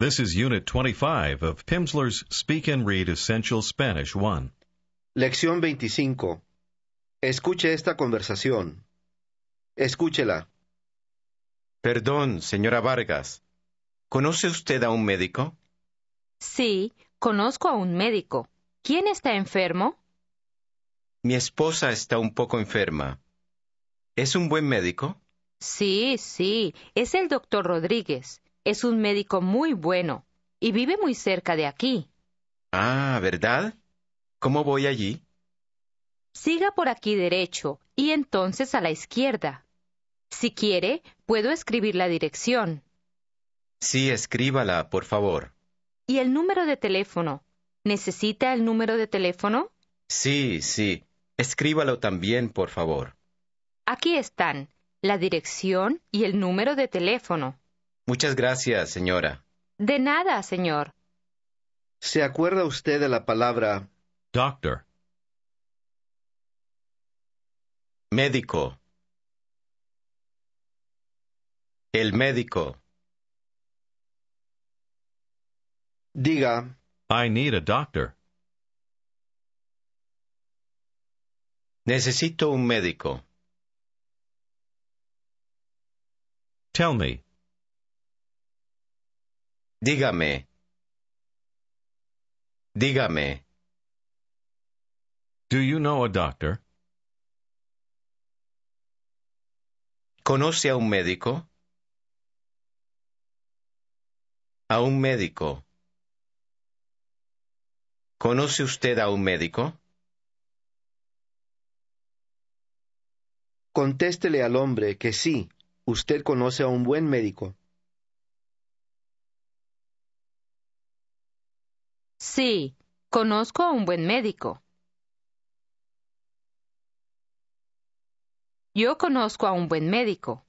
This is Unit 25 of Pimsleur's Speak and Read Essential Spanish 1. Lección 25. Escuche esta conversación. Escúchela. Perdón, señora Vargas. ¿Conoce usted a un médico? Sí, conozco a un médico. ¿Quién está enfermo? Mi esposa está un poco enferma. ¿Es un buen médico? Sí, sí, es el doctor Rodríguez. Es un médico muy bueno y vive muy cerca de aquí. Ah, ¿verdad? ¿Cómo voy allí? Siga por aquí derecho y entonces a la izquierda. Si quiere, puedo escribir la dirección. Sí, escríbala, por favor. ¿Y el número de teléfono? ¿Necesita el número de teléfono? Sí, sí. Escríbalo también, por favor. Aquí están la dirección y el número de teléfono. Muchas gracias, señora. De nada, señor. ¿Se acuerda usted de la palabra doctor? Médico. El médico. Diga. I need a doctor. Necesito un médico. Tell me, Dígame. Dígame. Do you know a doctor? ¿Conoce a un médico? A un médico. ¿Conoce usted a un médico? Contéstele al hombre que sí, usted conoce a un buen médico. Sí, conozco a un buen médico. Yo conozco a un buen médico.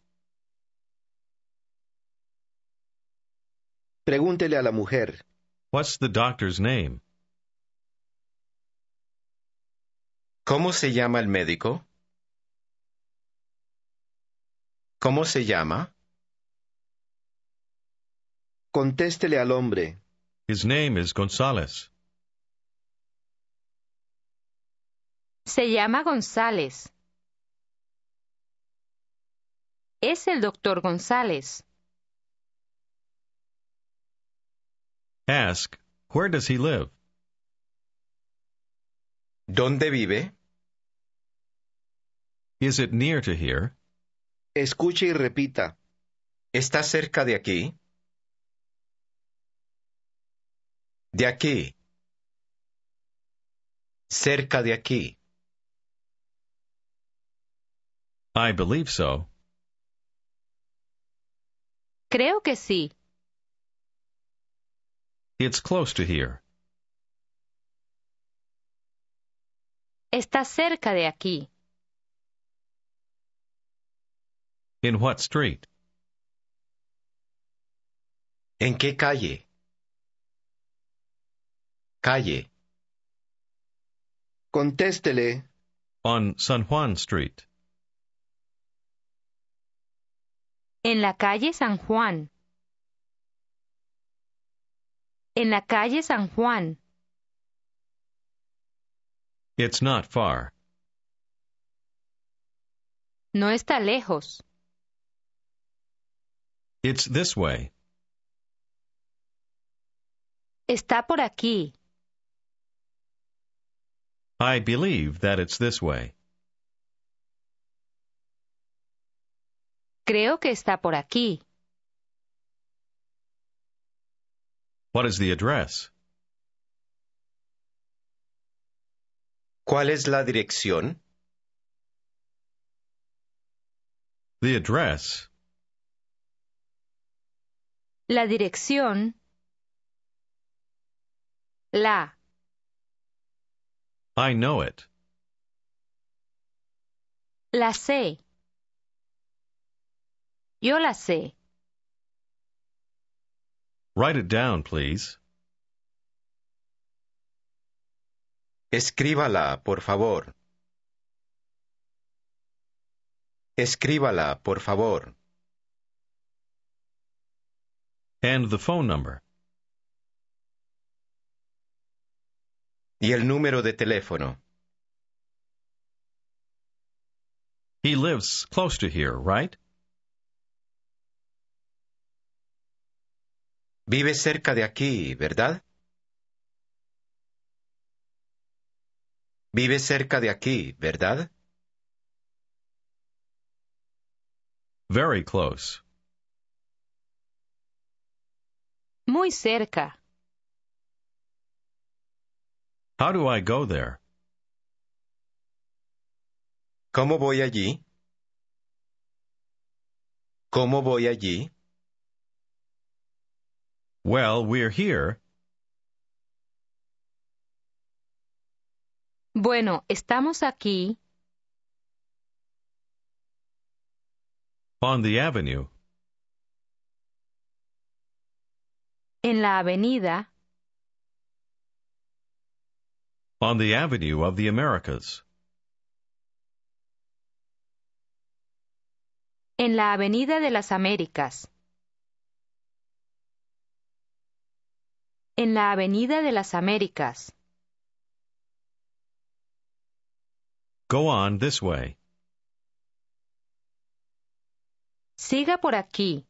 Pregúntele a la mujer. What's the doctor's name? ¿Cómo se llama el médico? ¿Cómo se llama? Contéstele al hombre. His name is González. Se llama González. Es el doctor González. Ask, where does he live? ¿Dónde vive? Is it near to here? Escuche y repita. ¿Está cerca de aquí? de aquí, cerca de aquí. I believe so. Creo que sí. It's close to here. Está cerca de aquí. In what street? ¿En qué calle? Calle. Contéstele. On San Juan Street. En la calle San Juan. En la calle San Juan. It's not far. No está lejos. It's this way. Está por aquí. I believe that it's this way. Creo que está por aquí. What is the address? ¿Cuál es la dirección? The address. La dirección. La I know it. La sé. Yo la sé. Write it down, please. Escríbala, por favor. Escríbala, por favor. And the phone number. y el número de teléfono. He lives close to here, right? Vive cerca de aquí, ¿verdad? Vive cerca de aquí, ¿verdad? Very close. Muy cerca. How do I go there? ¿Cómo voy allí? ¿Cómo voy allí? Well, we're here. Bueno, estamos aquí. On the avenue. En la avenida. on the Avenue of the Americas. En la Avenida de las Américas. En la Avenida de las Américas. Go on this way. Siga por aquí.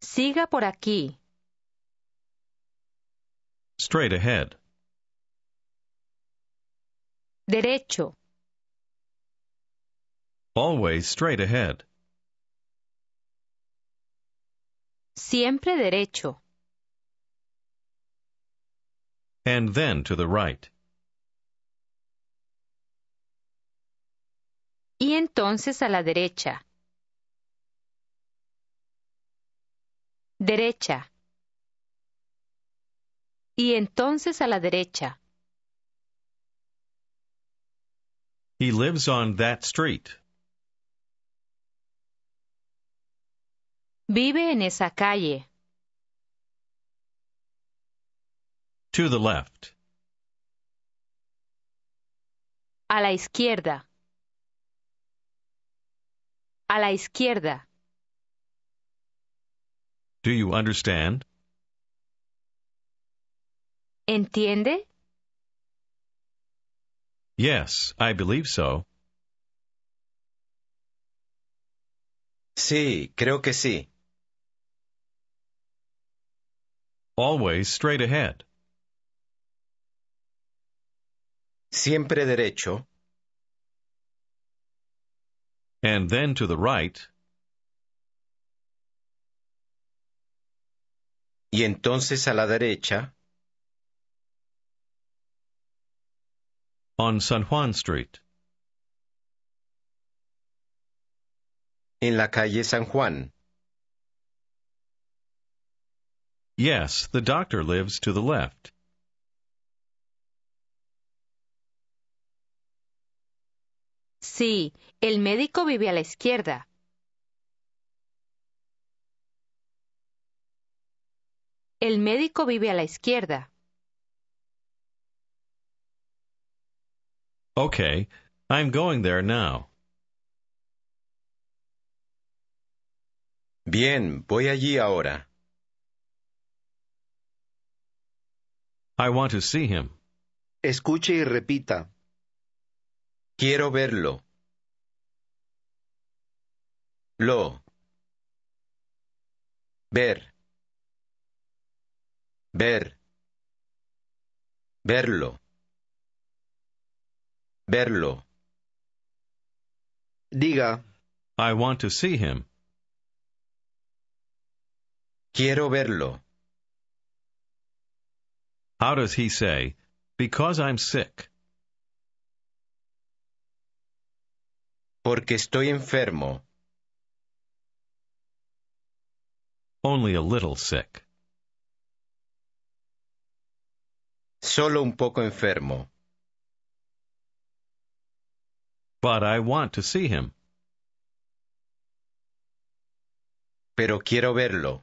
Siga por aquí. Straight ahead. Derecho. Always straight ahead. Siempre derecho. And then to the right. Y entonces a la derecha. Derecha. y entonces a la derecha. He lives on that street. Vive en esa calle. To the left. A la izquierda. A la izquierda. Do you understand? ¿Entiende? Yes, I believe so. Sí, creo que sí. Always straight ahead. Siempre derecho. And then to the right. Y entonces a la derecha. on San Juan Street. En la calle San Juan. Yes, the doctor lives to the left. Sí, el médico vive a la izquierda. El médico vive a la izquierda. Okay, I'm going there now. Bien, voy allí ahora. I want to see him. Escuche y repita. Quiero verlo. Lo. Ver. Ver. Verlo verlo. Diga, I want to see him. Quiero verlo. How does he say, because I'm sick? Porque estoy enfermo. Only a little sick. Solo un poco enfermo. But I want to see him. Pero quiero verlo.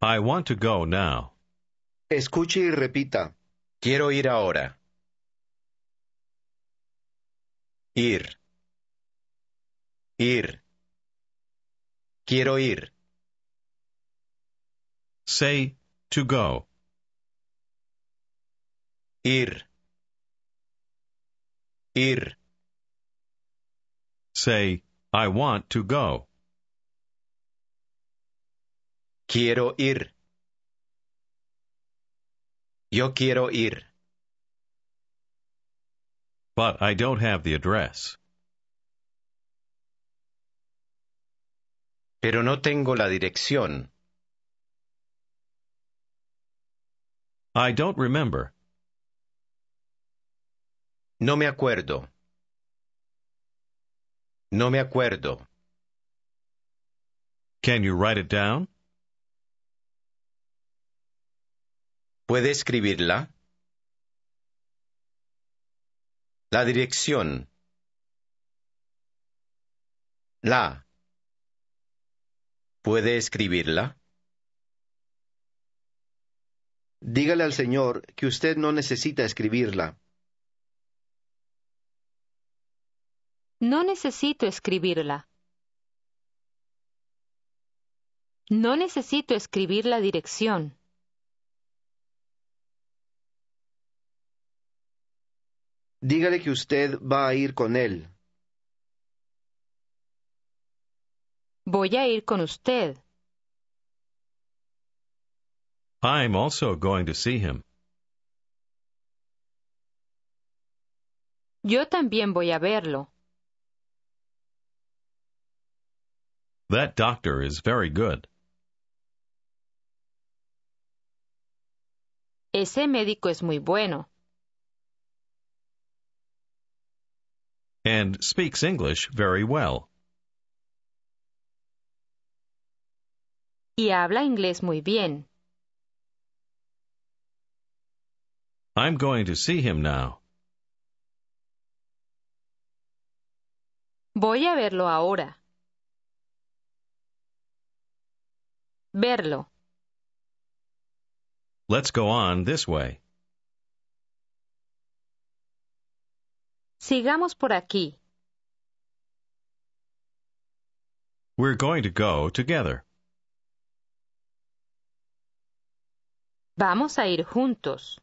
I want to go now. Escuche y repita. Quiero ir ahora. Ir. Ir. Quiero ir. Say to go. Ir. Ir. Say, I want to go. Quiero ir. Yo quiero ir. But I don't have the address. Pero no tengo la dirección. I don't remember. No me acuerdo. No me acuerdo. Can you write it down? ¿Puede escribirla? La dirección. La. ¿Puede escribirla? Dígale al señor que usted no necesita escribirla. No necesito escribirla. No necesito escribir la dirección. Dígale que usted va a ir con él. Voy a ir con usted. I'm also going to see him. Yo también voy a verlo. That doctor is very good. Ese médico es muy bueno. And speaks English very well. Y habla inglés muy bien. I'm going to see him now. Voy a verlo ahora. Verlo. Let's go on this way. Sigamos por aquí. We're going to go together. Vamos a ir juntos.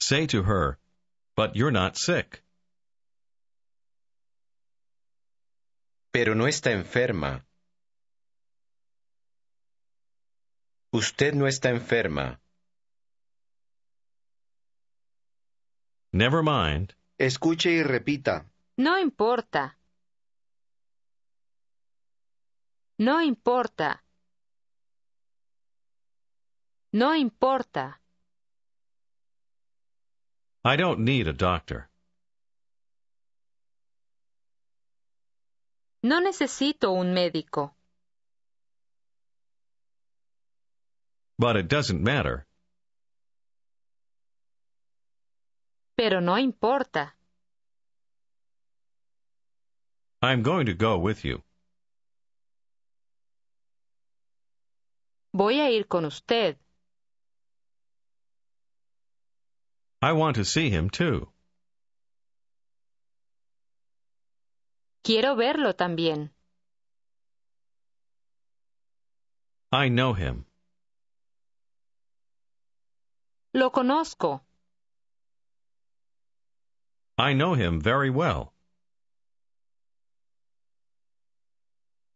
Say to her, but you're not sick. pero no está enferma. Usted no está enferma. Never mind. Escuche y repita. No importa. No importa. No importa. I don't need a doctor. No necesito un médico. But it doesn't matter. Pero no importa. I'm going to go with you. Voy a ir con usted. I want to see him too. Quiero verlo también. I know him. Lo conozco. I know him very well.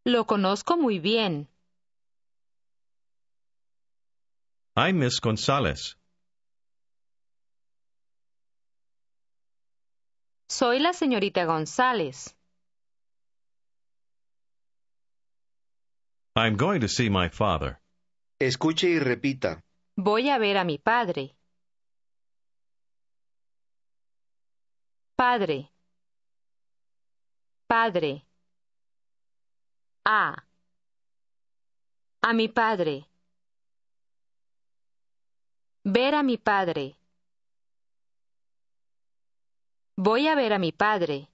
Lo conozco muy bien. I miss González. Soy la señorita González. I'm to see my father. Escuche y repita. Voy a ver a mi padre. Padre. Padre. A. A mi padre. Ver a mi padre. Voy a ver a mi padre.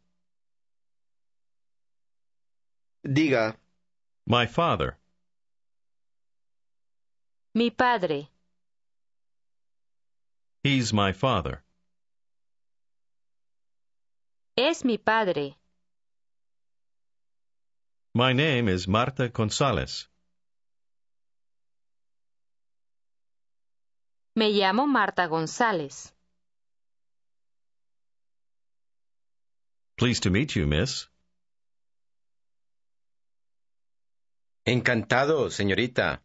Diga, My father. Mi padre. He's my father. Es mi padre. My name is Marta González. Me llamo Marta González. Pleased to meet you, miss. Encantado, señorita.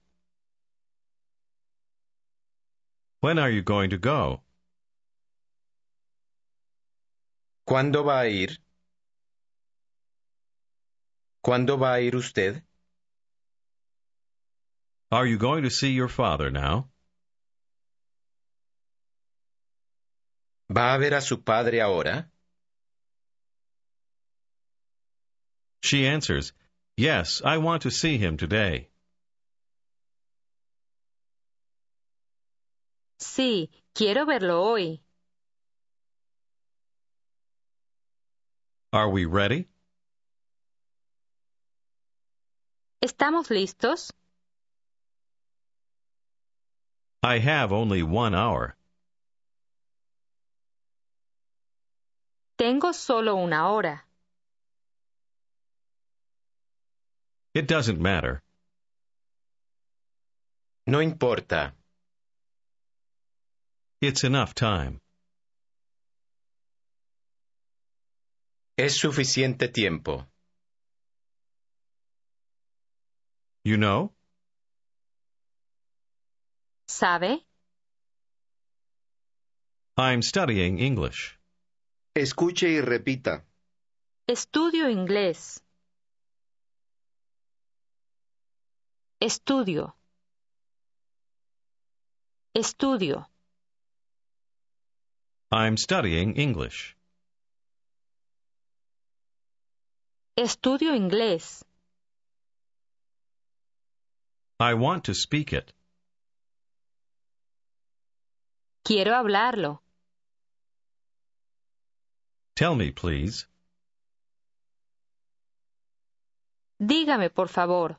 When are you going to go? ¿Cuándo va a ir? ¿Cuándo va a ir usted? Are you going to see your father now? ¿Va a ver a su padre ahora? She answers, Yes, I want to see him today. Sí, quiero verlo hoy. Are we ready? ¿Estamos listos? I have only one hour. Tengo solo una hora. It doesn't matter. No importa. It's enough time. Es suficiente tiempo. You know? ¿Sabe? I'm studying English. Escuche y repita. Estudio inglés. Estudio. Estudio. I'm studying English. Estudio inglés. I want to speak it. Quiero hablarlo. Tell me, please. Dígame, por favor.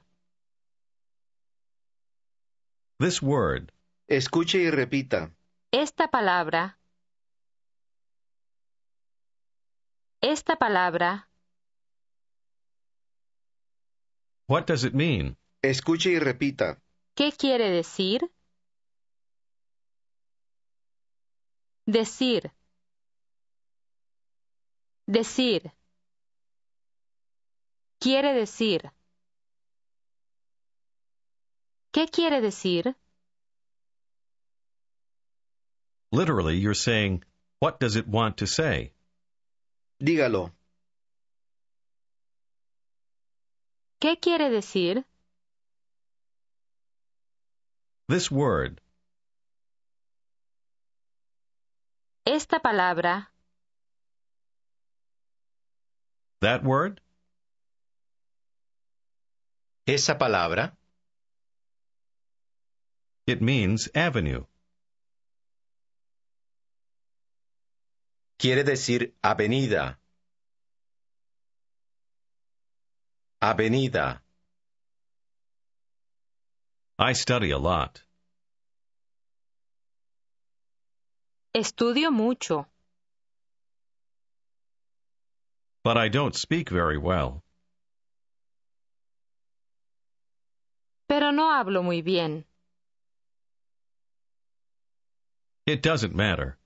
This word. Escuche y repita. Esta palabra. Esta palabra. What does it mean? Escuche y repita. ¿Qué quiere decir? Decir. Decir. Quiere decir. ¿Qué quiere decir? Literally, you're saying, What does it want to say? Dígalo. ¿Qué quiere decir? This word. Esta palabra. That word? Esa palabra. It means avenue. Quiere decir avenida. Avenida. I study a lot. Estudio mucho. But I don't speak very well. Pero no hablo muy bien. It doesn't matter.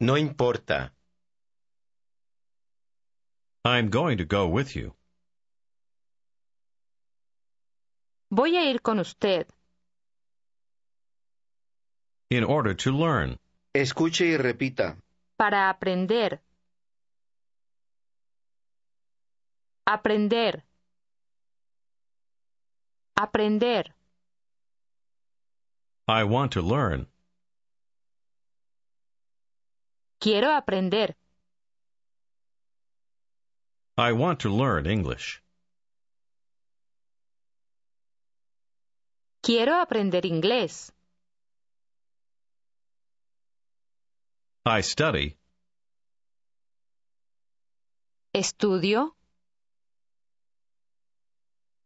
No importa. I'm going to go with you. Voy a ir con usted. In order to learn. Escuche y repita. Para aprender. Aprender. Aprender. I want to learn. Quiero aprender. I want to learn English. Quiero aprender inglés. I study. Estudio.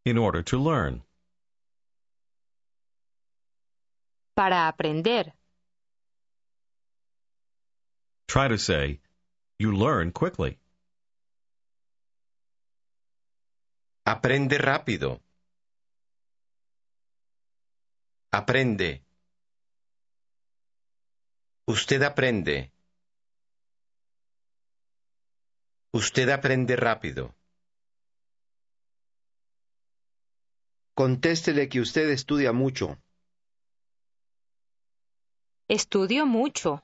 In order to learn. para aprender. Try to say, you learn quickly. Aprende rápido. Aprende. Usted aprende. Usted aprende rápido. Contéstele que usted estudia mucho. Estudio mucho.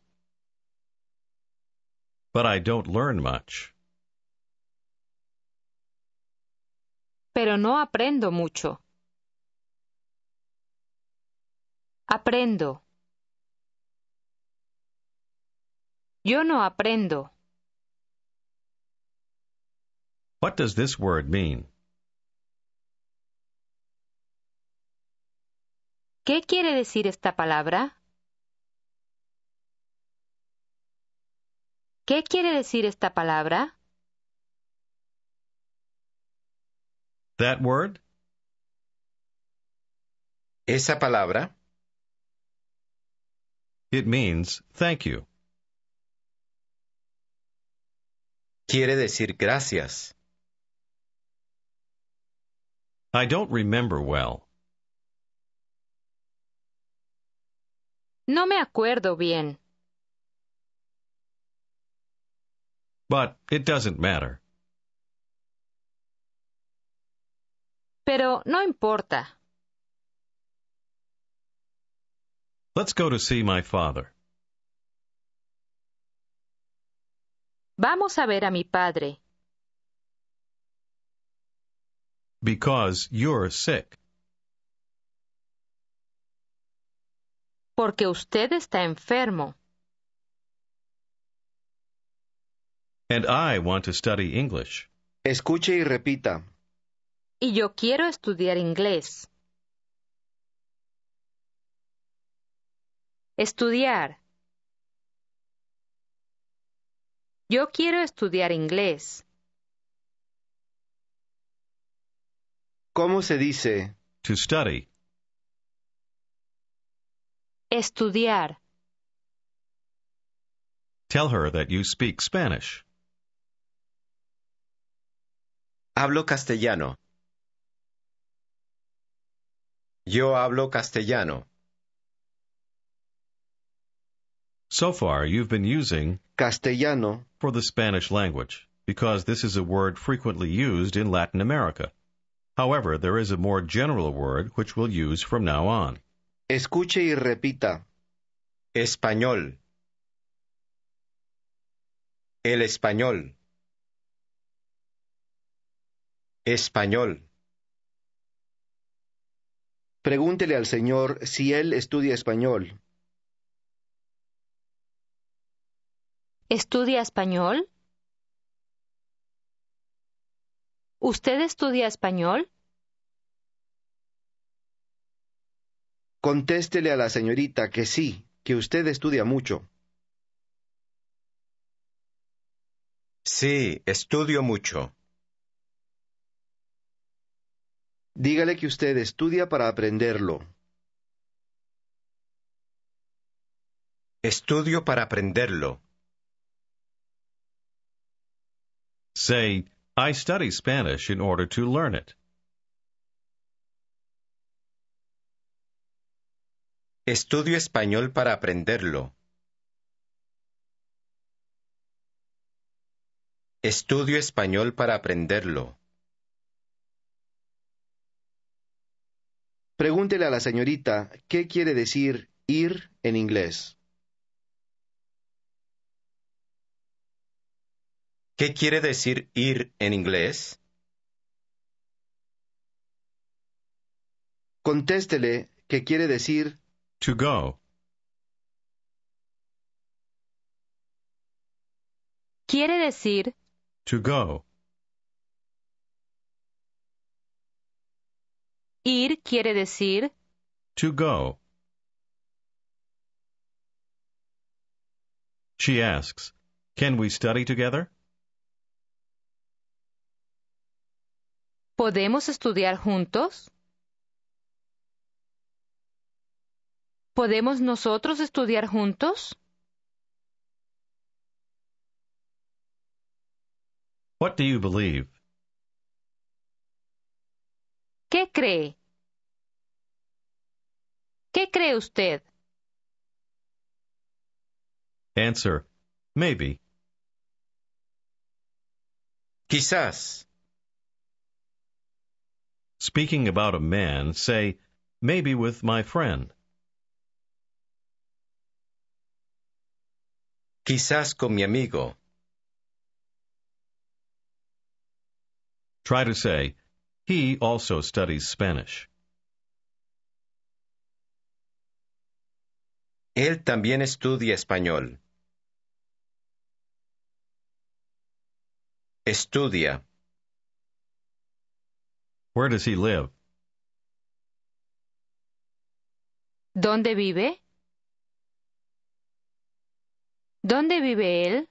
But I don't learn Pero no aprendo mucho. Aprendo. Yo no aprendo. What does this word mean? ¿Qué quiere decir esta palabra? ¿Qué quiere decir esta palabra? That word? Esa palabra? It means thank you. Quiere decir gracias. I don't remember well. No me acuerdo bien. But it doesn't matter. Pero no importa. Let's go to see my father. Vamos a ver a mi padre. Because you're sick. Porque usted está enfermo. And I want to study English. Escuche y repita. Y yo quiero estudiar inglés. Estudiar. Yo quiero estudiar inglés. ¿Cómo se dice? To study. Estudiar. Tell her that you speak Spanish. Hablo castellano. Yo hablo castellano. So far, you've been using castellano for the Spanish language because this is a word frequently used in Latin America. However, there is a more general word which we'll use from now on. Escuche y repita. Español. El español. Español. Pregúntele al Señor si Él estudia español. ¿Estudia español? ¿Usted estudia español? Contéstele a la señorita que sí, que usted estudia mucho. Sí, estudio mucho. Dígale que usted estudia para aprenderlo. Estudio para aprenderlo. Say, I study Spanish in order to learn it. Estudio español para aprenderlo. Estudio español para aprenderlo. Pregúntele a la señorita qué quiere decir ir en inglés. ¿Qué quiere decir ir en inglés? Contéstele qué quiere decir to go. Quiere decir to go. Ir quiere decir to go. She asks, Can we study together? ¿Podemos estudiar juntos? ¿Podemos nosotros estudiar juntos? What do you believe? ¿Qué cree? ¿Qué cree usted? Answer. Maybe. Quizás. Speaking about a man, say, maybe with my friend. Quizás con mi amigo. Try to say, he also studies Spanish. Él también estudia español. Estudia. Where does he live? ¿Dónde vive? ¿Dónde vive él?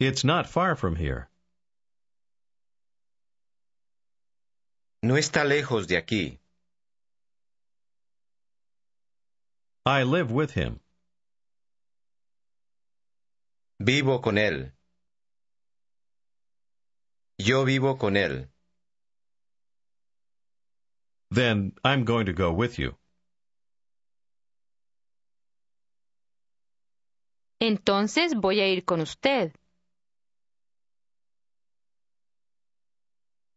It's not far from here. No está lejos de aquí. I live with him. Vivo con él. Yo vivo con él. Then I'm going to go with you. Entonces voy a ir con usted.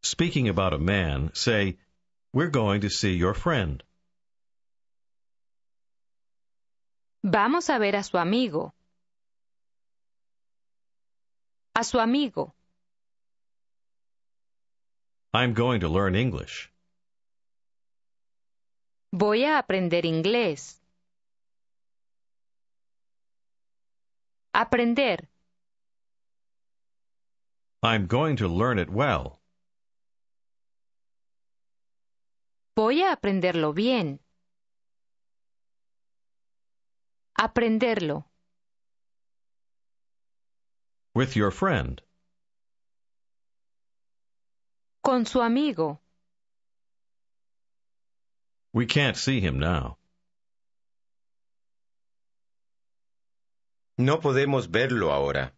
Speaking about a man, say, We're going to see your friend. Vamos a ver a su amigo. A su amigo. I'm going to learn English. Voy a aprender inglés. Aprender. I'm going to learn it well. Voy a aprenderlo bien. Aprenderlo. With your friend. Con su amigo. We can't see him now. No podemos verlo ahora.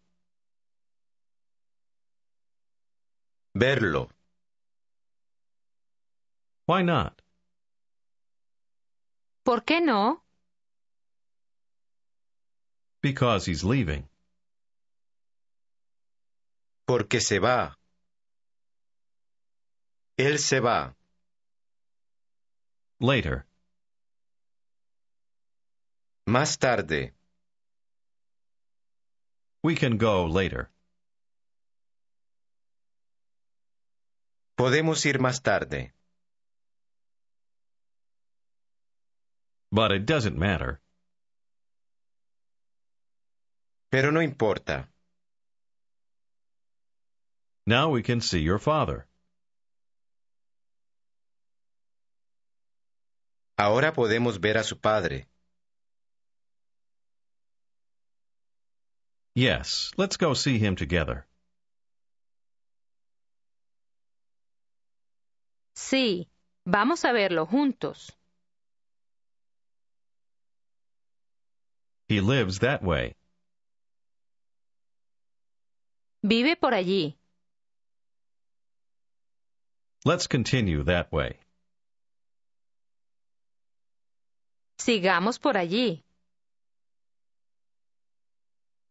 Verlo. Why not? ¿Por qué no? Because he's leaving. Porque se va. Él se va. Later. Más tarde. We can go later. Podemos ir más tarde. But it doesn't matter. Pero no importa. Now we can see your father. Ahora podemos ver a su padre. Yes, let's go see him together. Sí, vamos a verlo juntos. He lives that way. Vive por allí. Let's continue that way. Sigamos por allí.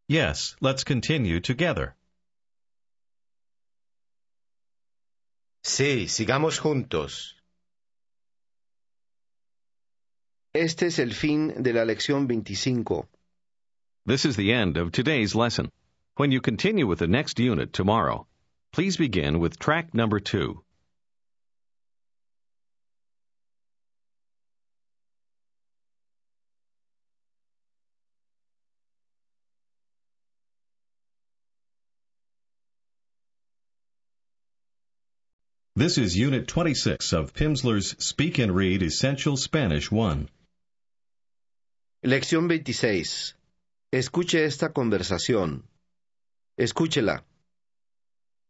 Yes, let's continue together. Sí, sigamos juntos. Este es el fin de la lección 25. This is the end of today's lesson. When you continue with the next unit tomorrow, please begin with track number 2. This is Unit 26 of Pimsleur's Speak and Read Essential Spanish 1. Lección 26. Escuche esta conversación. Escúchela.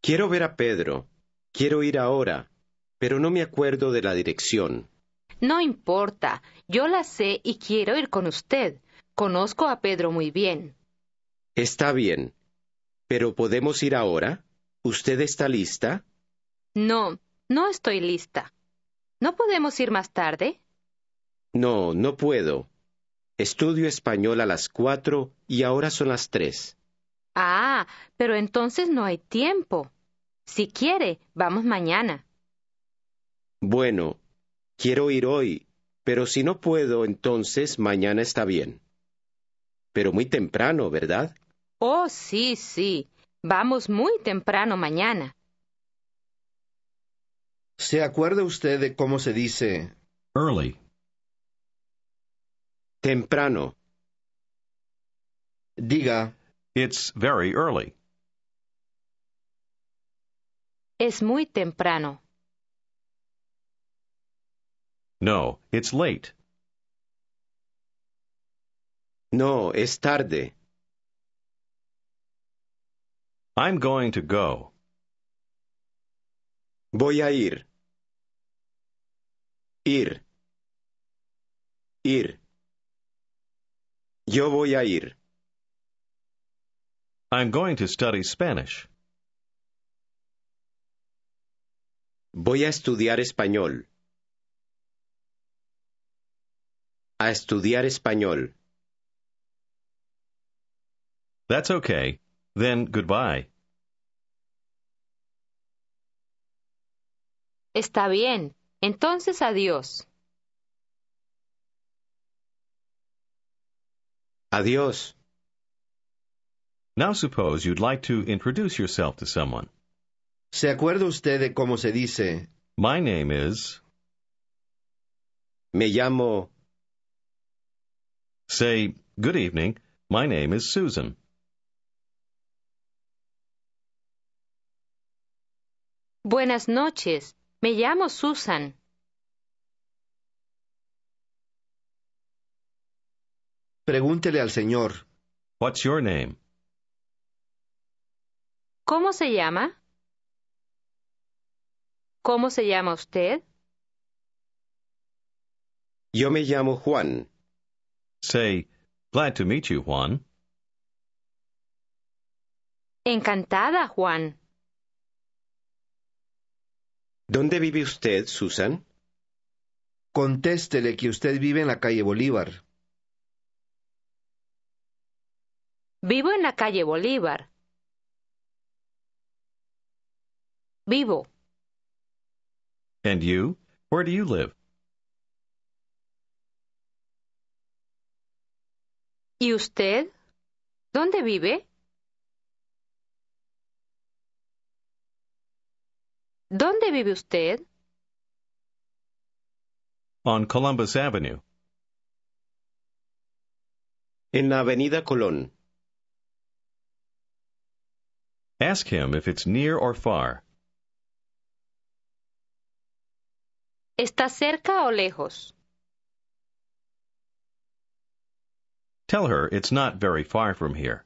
Quiero ver a Pedro. Quiero ir ahora, pero no me acuerdo de la dirección. No importa, yo la sé y quiero ir con usted. Conozco a Pedro muy bien. Está bien. ¿Pero podemos ir ahora? ¿Usted está lista? No, no estoy lista. ¿No podemos ir más tarde? No, no puedo. Estudio español a las cuatro y ahora son las tres. Ah, pero entonces no hay tiempo. Si quiere, vamos mañana. Bueno, quiero ir hoy, pero si no puedo, entonces mañana está bien. Pero muy temprano, ¿verdad? Oh, sí, sí. Vamos muy temprano mañana. ¿Se acuerda usted de cómo se dice early Temprano. Diga. It's very early. Es muy temprano. No, it's late. No, es tarde. I'm going to go. Voy a ir. Ir. Ir. Yo voy a ir. I'm going to study Spanish. Voy a estudiar español. A estudiar español. That's okay. Then goodbye. Está bien. Entonces adiós. Adios. Now suppose you'd like to introduce yourself to someone. ¿Se acuerda usted de cómo se dice? My name is. Me llamo. Say, good evening. My name is Susan. Buenas noches. Me llamo Susan. Pregúntele al señor. What's your name? ¿Cómo se llama? ¿Cómo se llama usted? Yo me llamo Juan. Say, glad to meet you, Juan. Encantada, Juan. ¿Dónde vive usted, Susan? Contéstele que usted vive en la calle Bolívar. Vivo en la calle Bolívar. Vivo. And you? Where do you live? ¿Y usted? ¿Dónde vive? ¿Dónde vive usted? On Columbus Avenue. En la Avenida Colón. Ask him if it's near or far. ¿Está cerca o lejos? Tell her it's not very far from here.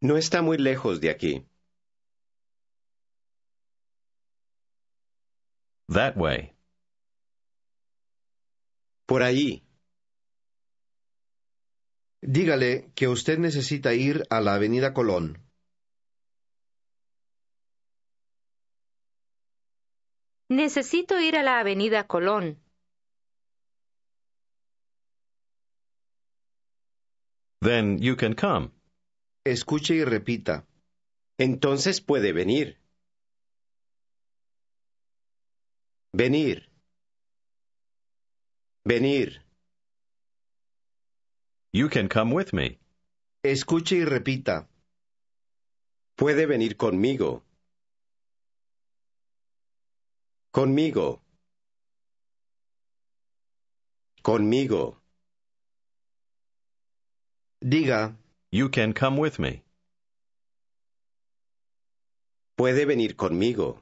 No está muy lejos de aquí. That way. Por allí. Dígale que usted necesita ir a la Avenida Colón. Necesito ir a la Avenida Colón. Then you can come. Escuche y repita. Entonces puede venir. Venir. Venir. You can come with me. Escuche y repita. Puede venir conmigo. Conmigo. Conmigo. Diga. You can come with me. Puede venir conmigo.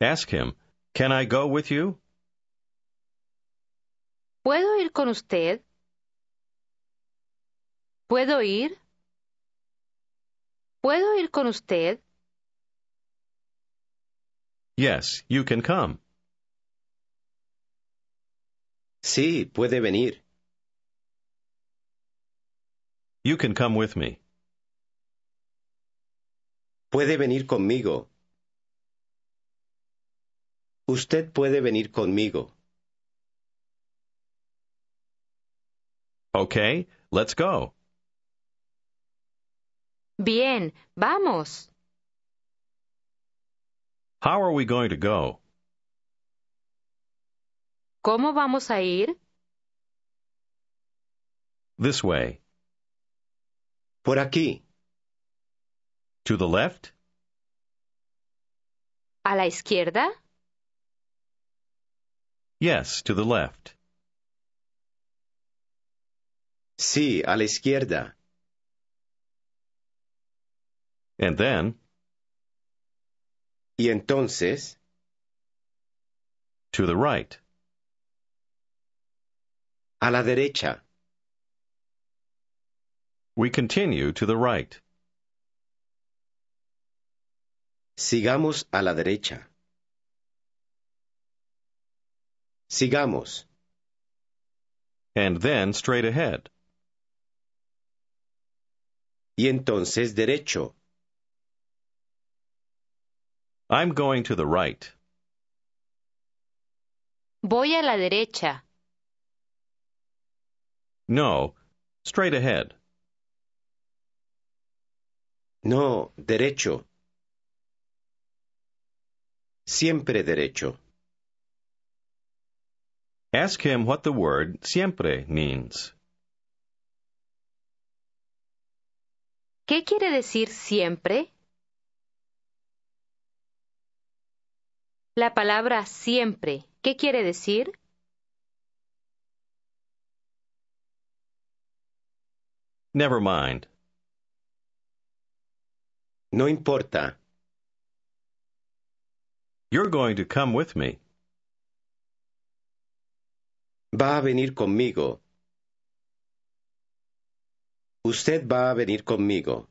Ask him, Can I go with you? ¿Puedo ir con usted? ¿Puedo ir? ¿Puedo ir con usted? Yes, you can come. Sí, puede venir. You can come with me. Puede venir conmigo. Usted puede venir conmigo. Okay, let's go. Bien, vamos. How are we going to go? ¿Cómo vamos a ir? This way. Por aquí. To the left. A la izquierda? Yes, to the left. Sí, a la izquierda. And then. Y entonces. To the right. A la derecha. We continue to the right. Sigamos a la derecha. Sigamos. And then straight ahead y entonces derecho. I'm going to the right. Voy a la derecha. No, straight ahead. No, derecho. Siempre derecho. Ask him what the word siempre means. ¿Qué quiere decir siempre? La palabra siempre, ¿qué quiere decir? Never mind. No importa. You're going to come with me. Va a venir conmigo. Usted va a venir conmigo.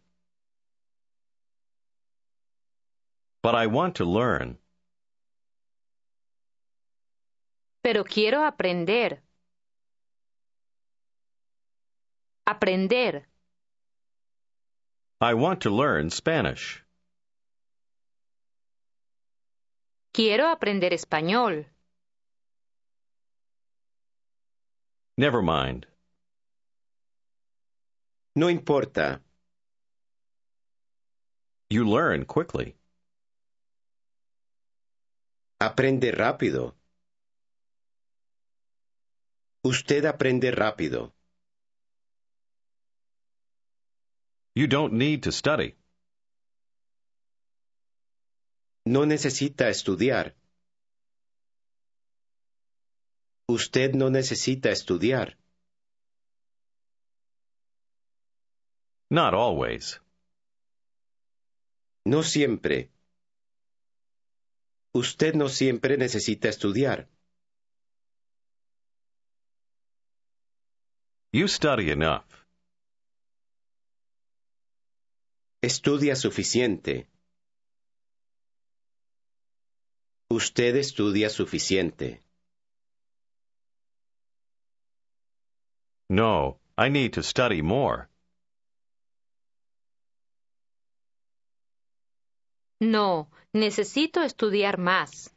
But I want to learn. Pero quiero aprender. Aprender. I want to learn Spanish. Quiero aprender español. Never mind. No importa. You learn quickly. Aprende rápido. Usted aprende rápido. You don't need to study. No necesita estudiar. Usted no necesita estudiar. Not always. No siempre. Usted no siempre necesita estudiar. You study enough. Estudia suficiente. Usted estudia suficiente. No, I need to study more. No, necesito estudiar más.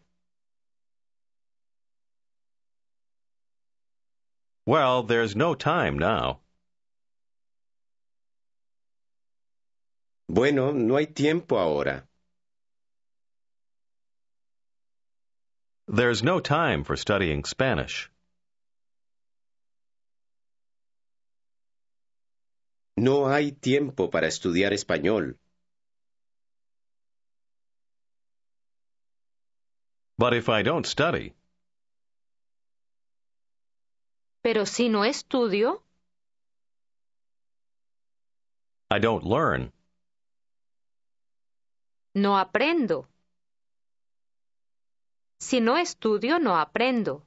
Well, there's no time now. Bueno, no hay tiempo ahora. There's no time for studying Spanish. No hay tiempo para estudiar español. But if I don't study. Pero si no estudio. I don't learn. No aprendo. Si no estudio, no aprendo.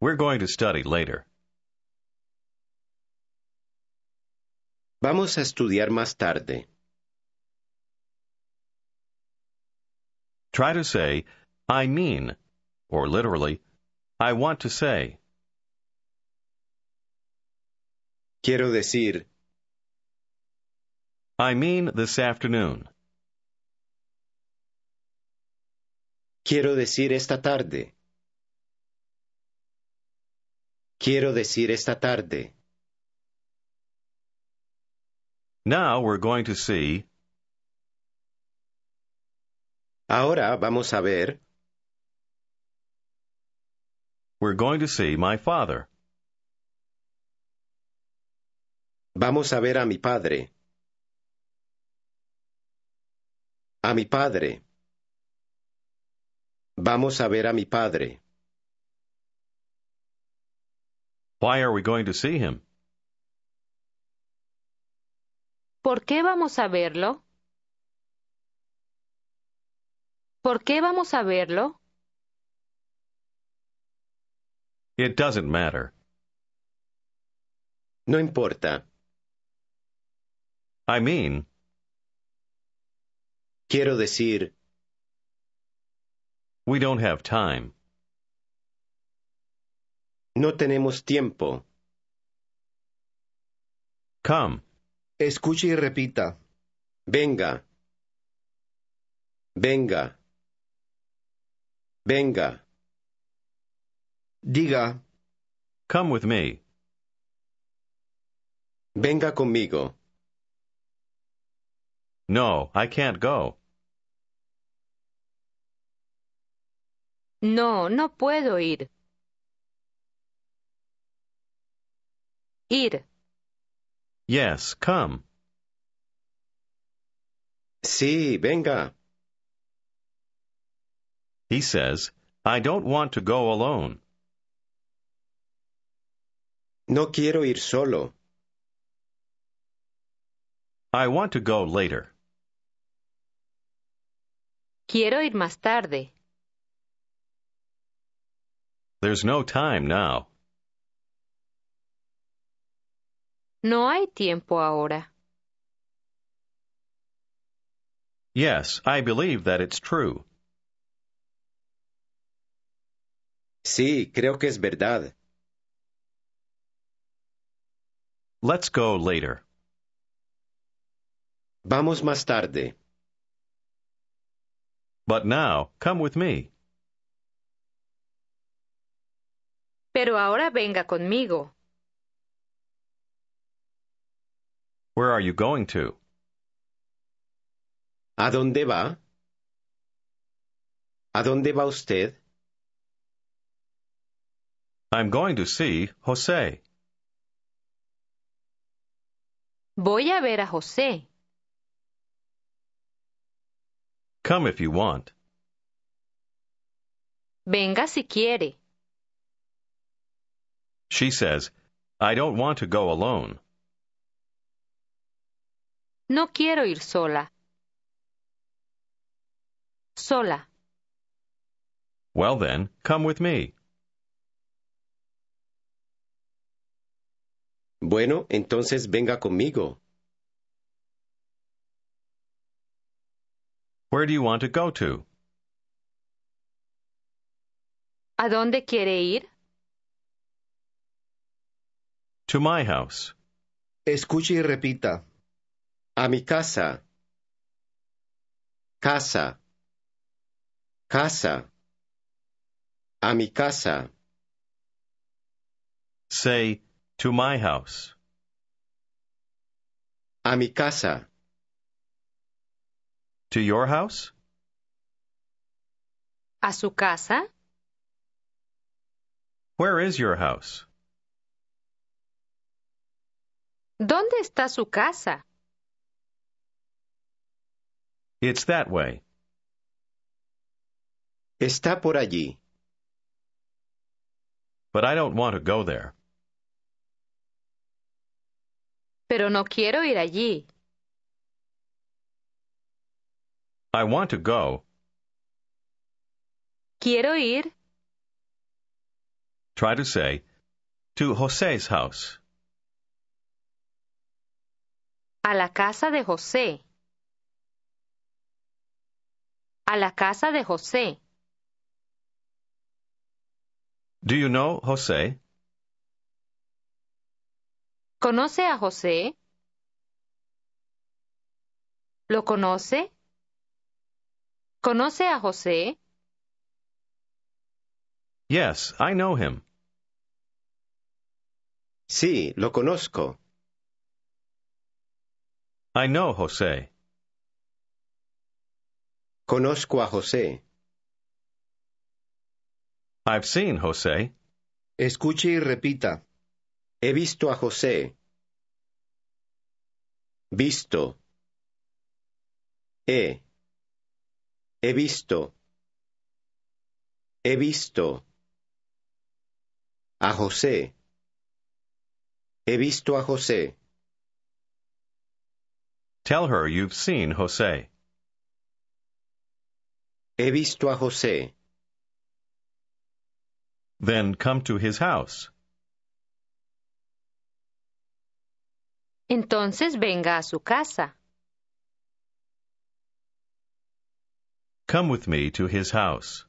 We're going to study later. Vamos a estudiar más tarde. Try to say, I mean, or literally, I want to say. Quiero decir. I mean this afternoon. Quiero decir esta tarde. Quiero decir esta tarde. Now we're going to see Ahora vamos a ver. We're going to see my father. Vamos a ver a mi padre. A mi padre. Vamos a ver a mi padre. Why are we going to see him? ¿Por qué vamos a verlo? ¿Por qué vamos a verlo? doesn't matter. No importa. I mean. Quiero decir. We don't have time. No tenemos tiempo. Come. Escuche y repita. Venga. Venga. Venga. Diga. Come with me. Venga conmigo. No, I can't go. No, no puedo ir. Ir. Yes, come. Sí, venga. He says, I don't want to go alone. No quiero ir solo. I want to go later. Quiero ir más tarde. There's no time now. No hay tiempo ahora. Yes, I believe that it's true. Sí, creo que es verdad. Let's go later. Vamos más tarde. But now, come with me. Pero ahora venga conmigo. Where are you going to? ¿A dónde va? ¿A dónde va usted? I'm going to see Jose. Voy a ver a José. Come if you want. Venga si quiere. She says, I don't want to go alone. No quiero ir sola. Sola. Well then, come with me. Bueno, entonces venga conmigo. Where do you want to go to? ¿A dónde quiere ir? To my house. Escuche y repita. A mi casa. Casa. Casa. A mi casa. Say, To my house. A mi casa. To your house? A su casa. Where is your house? ¿Dónde está su casa? It's that way. Está por allí. But I don't want to go there. Pero no quiero ir allí. I want to go. Quiero ir. Try to say, to Jose's house. A la casa de José. A la casa de José. Do you know Jose? ¿Conoce a José? ¿Lo conoce? ¿Conoce a José? Yes, I know him. Sí, lo conozco. I know José. Conozco a José. I've seen José. Escuche y repita. He visto a José. Visto. He. He visto. He visto. A José. He visto a José. Tell her you've seen José. He visto a José. Then come to his house. Entonces venga a su casa. Come with me to his house.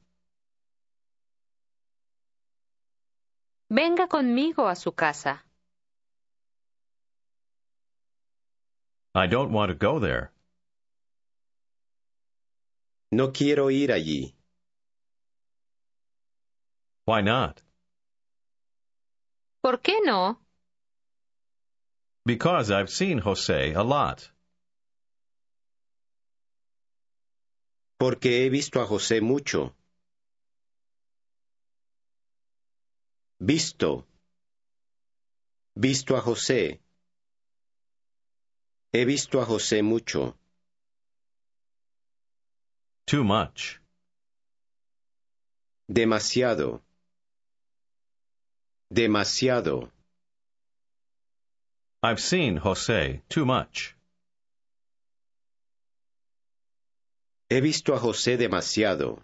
Venga conmigo a su casa. I don't want to go there. No quiero ir allí. Why not? ¿Por qué no? Because I've seen José a lot. Porque he visto a José mucho. Visto. Visto a José. He visto a José mucho. Too much. Demasiado. Demasiado. I've seen José too much. He visto a José demasiado.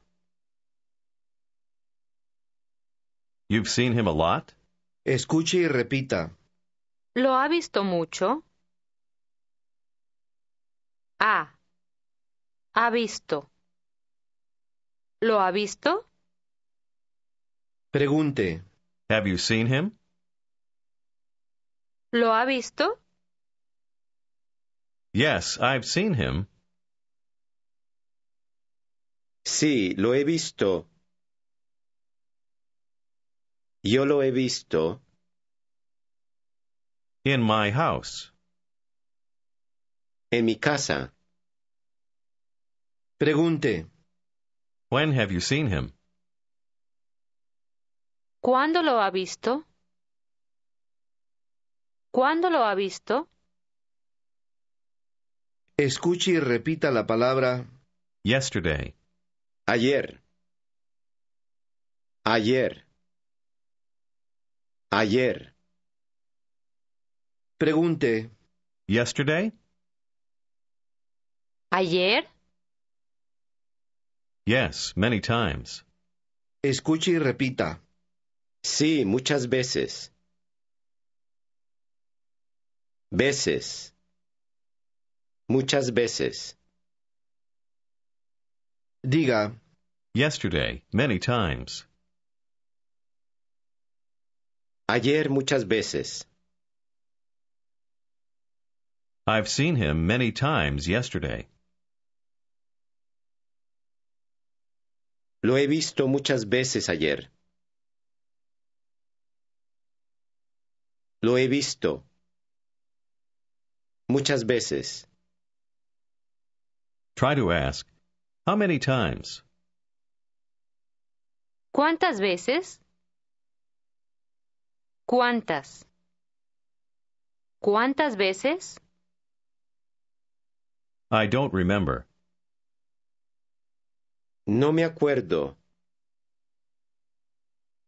You've seen him a lot? Escuche y repita. ¿Lo ha visto mucho? A. Ah. Ha visto. ¿Lo ha visto? Pregunte. Have you seen him? ¿Lo ha visto? Yes, I've seen him. Sí, lo he visto. Yo lo he visto. In my house. En mi casa. Pregunte. When have you seen him? ¿Cuándo lo ha visto? ¿Cuándo lo ha visto? Escuche y repita la palabra yesterday. Ayer. Ayer. Ayer. Pregunte. Yesterday? Ayer? Yes, many times. Escuche y repita. Sí, muchas veces. Veces. Muchas veces. Diga. Yesterday, many times. Ayer muchas veces. I've seen him many times yesterday. Lo he visto muchas veces ayer. Lo he visto. Muchas veces. Try to ask, how many times? ¿Cuántas veces? ¿Cuántas? ¿Cuántas veces? I don't remember. No me acuerdo.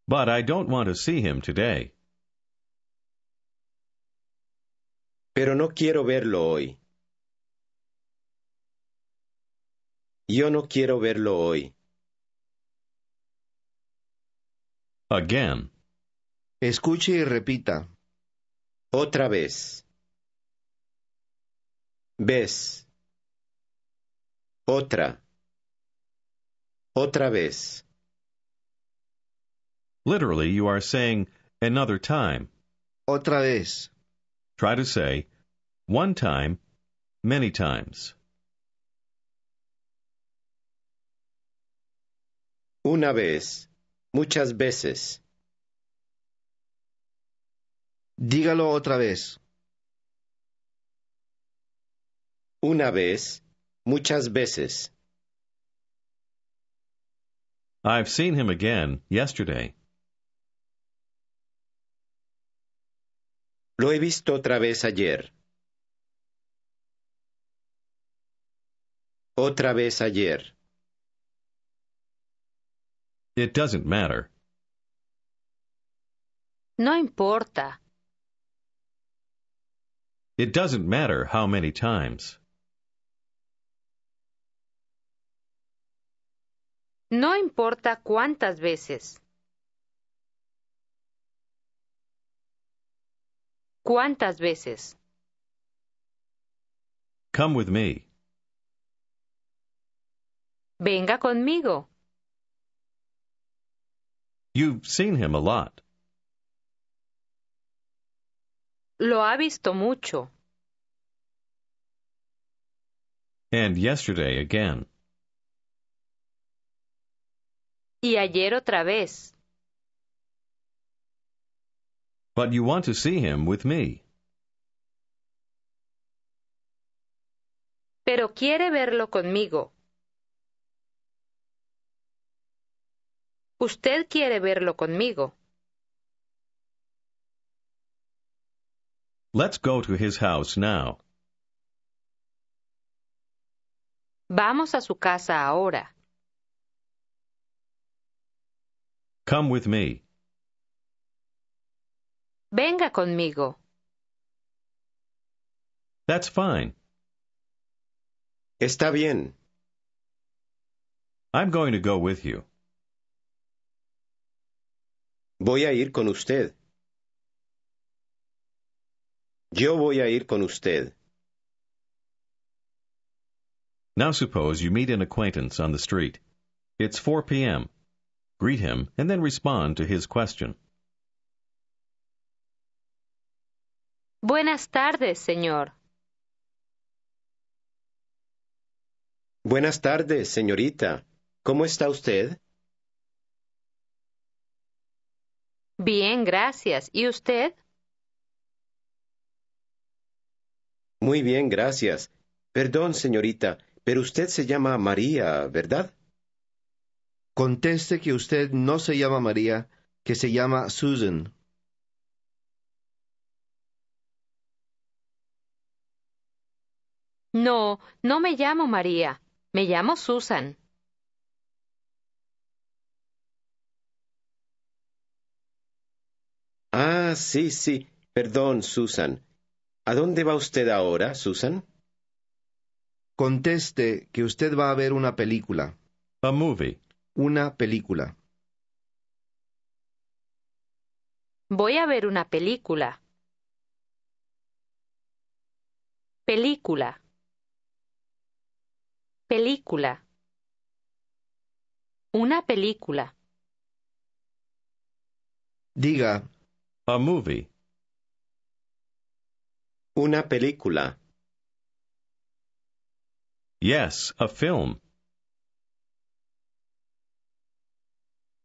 But I don't want to see him today. pero no quiero verlo hoy. Yo no quiero verlo hoy. Again. Escuche y repita. Otra vez. Ves. Otra. Otra vez. Literally, you are saying another time. Otra vez. Try to say one time, many times. Una vez, muchas veces. Dígalo otra vez. Una vez, muchas veces. I've seen him again yesterday. Lo he visto otra vez ayer. Otra vez ayer. It doesn't matter. No importa. It doesn't matter how many times. No importa cuántas veces. ¿Cuántas veces? Come with me. Venga conmigo. You've seen him a lot. Lo ha visto mucho. And yesterday again. Y ayer otra vez. but you want to see him with me. Pero quiere verlo conmigo. Usted quiere verlo conmigo. Let's go to his house now. Vamos a su casa ahora. Come with me. Venga conmigo. That's fine. Está bien. I'm going to go with you. Voy a ir con usted. Yo voy a ir con usted. Now suppose you meet an acquaintance on the street. It's 4 p.m. Greet him and then respond to his question. Buenas tardes, señor. Buenas tardes, señorita. ¿Cómo está usted? Bien, gracias. ¿Y usted? Muy bien, gracias. Perdón, señorita, pero usted se llama María, ¿verdad? Conteste que usted no se llama María, que se llama Susan. No, no me llamo María, me llamo Susan. Ah, sí, sí. Perdón, Susan. ¿A dónde va usted ahora, Susan? Conteste que usted va a ver una película. A movie. Una película. Voy a ver una película. Película. Película. Una película. Diga, A movie. una película. Yes, a film.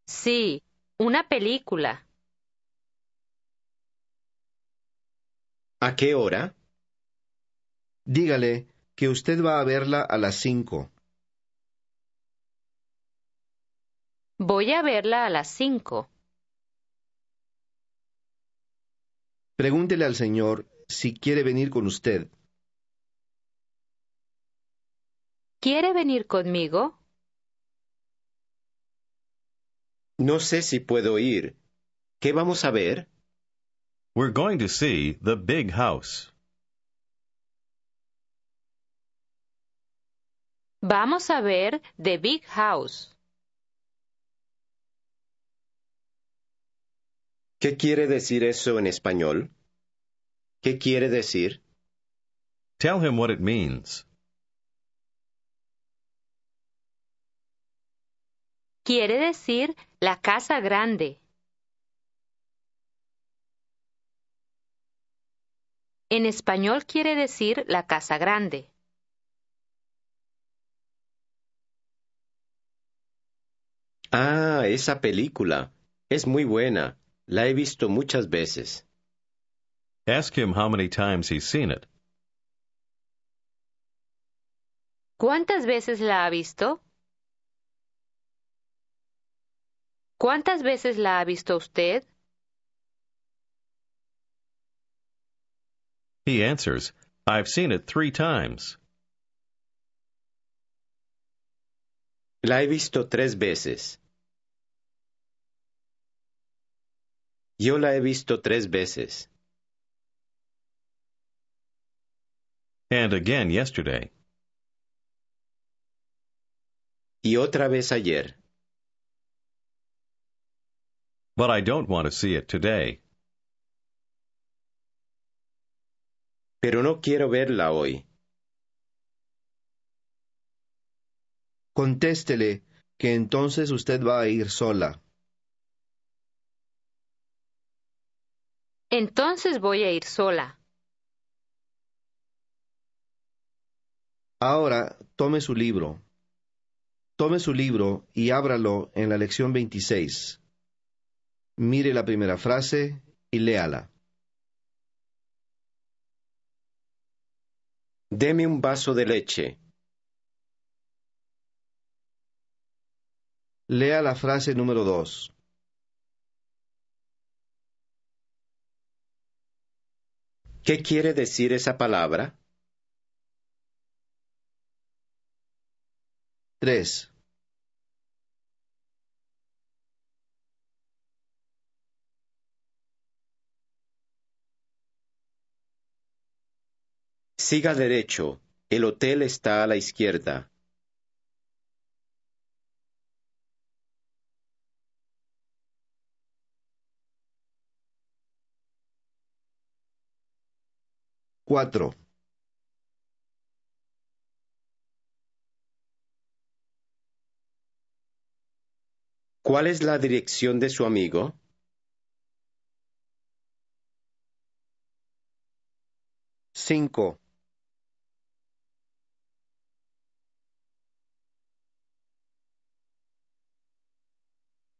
Sí, una película. ¿A qué hora? Dígale, que usted va a verla a las cinco. Voy a verla a las cinco. Pregúntele al señor si quiere venir con usted. ¿Quiere venir conmigo? No sé si puedo ir. ¿Qué vamos a ver? We're going to see the big house. Vamos a ver The Big House. ¿Qué quiere decir eso en español? ¿Qué quiere decir? Tell him what it means. Quiere decir la casa grande. En español quiere decir la casa grande. Ah, esa película. Es muy buena. La he visto muchas veces. Ask him how many times he's seen it. ¿Cuántas veces la ha visto? ¿Cuántas veces la ha visto usted? He answers, I've seen it three times. La he visto tres veces. Yo la he visto tres veces. And again yesterday. Y otra vez ayer. But I don't want to see it today. Pero no quiero verla hoy. Contéstele que entonces usted va a ir sola. Entonces voy a ir sola. Ahora tome su libro. Tome su libro y ábralo en la lección 26. Mire la primera frase y léala. Deme un vaso de leche. Lea la frase número 2. ¿Qué quiere decir esa palabra? 3. Siga derecho. El hotel está a la izquierda. cuatro. ¿Cuál es la dirección de su amigo? Cinco.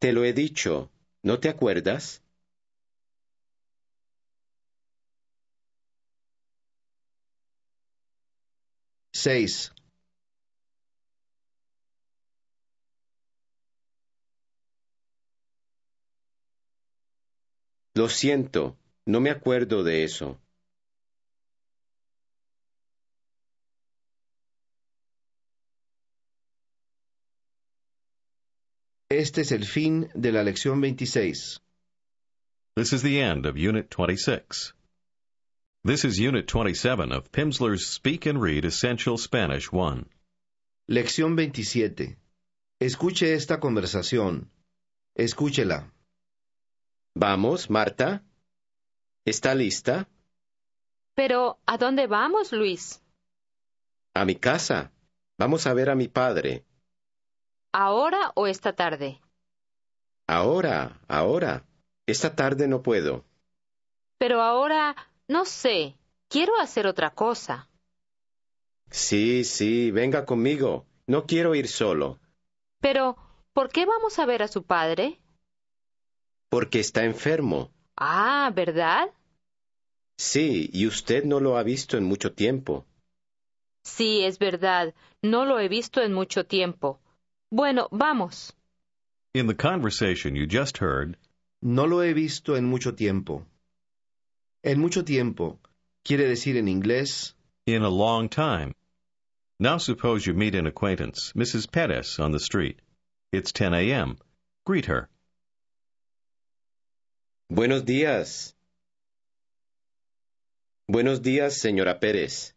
Te lo he dicho, ¿no te acuerdas? Lo siento, no me acuerdo de eso. Este es el fin de la lección 26. This is the end of Unit 26. This is Unit 27 of Pimsleur's Speak and Read Essential Spanish 1. Lección 27. Escuche esta conversación. Escúchela. Vamos, Marta. ¿Está lista? Pero, ¿a dónde vamos, Luis? A mi casa. Vamos a ver a mi padre. ¿Ahora o esta tarde? Ahora, ahora. Esta tarde no puedo. Pero ahora, no sé, quiero hacer otra cosa. Sí, sí, venga conmigo. No quiero ir solo. Pero, ¿por qué vamos a ver a su padre? Porque está enfermo. Ah, ¿verdad? Sí, y usted no lo ha visto en mucho tiempo. Sí, es verdad. No lo he visto en mucho tiempo. Bueno, vamos. In the conversation you just heard, no lo he visto en mucho tiempo. En mucho tiempo quiere decir en inglés in a long time. Now suppose you meet an acquaintance, Mrs. Perez, on the street. It's 10 a.m. Greet her. Buenos días. Buenos días, señora Pérez.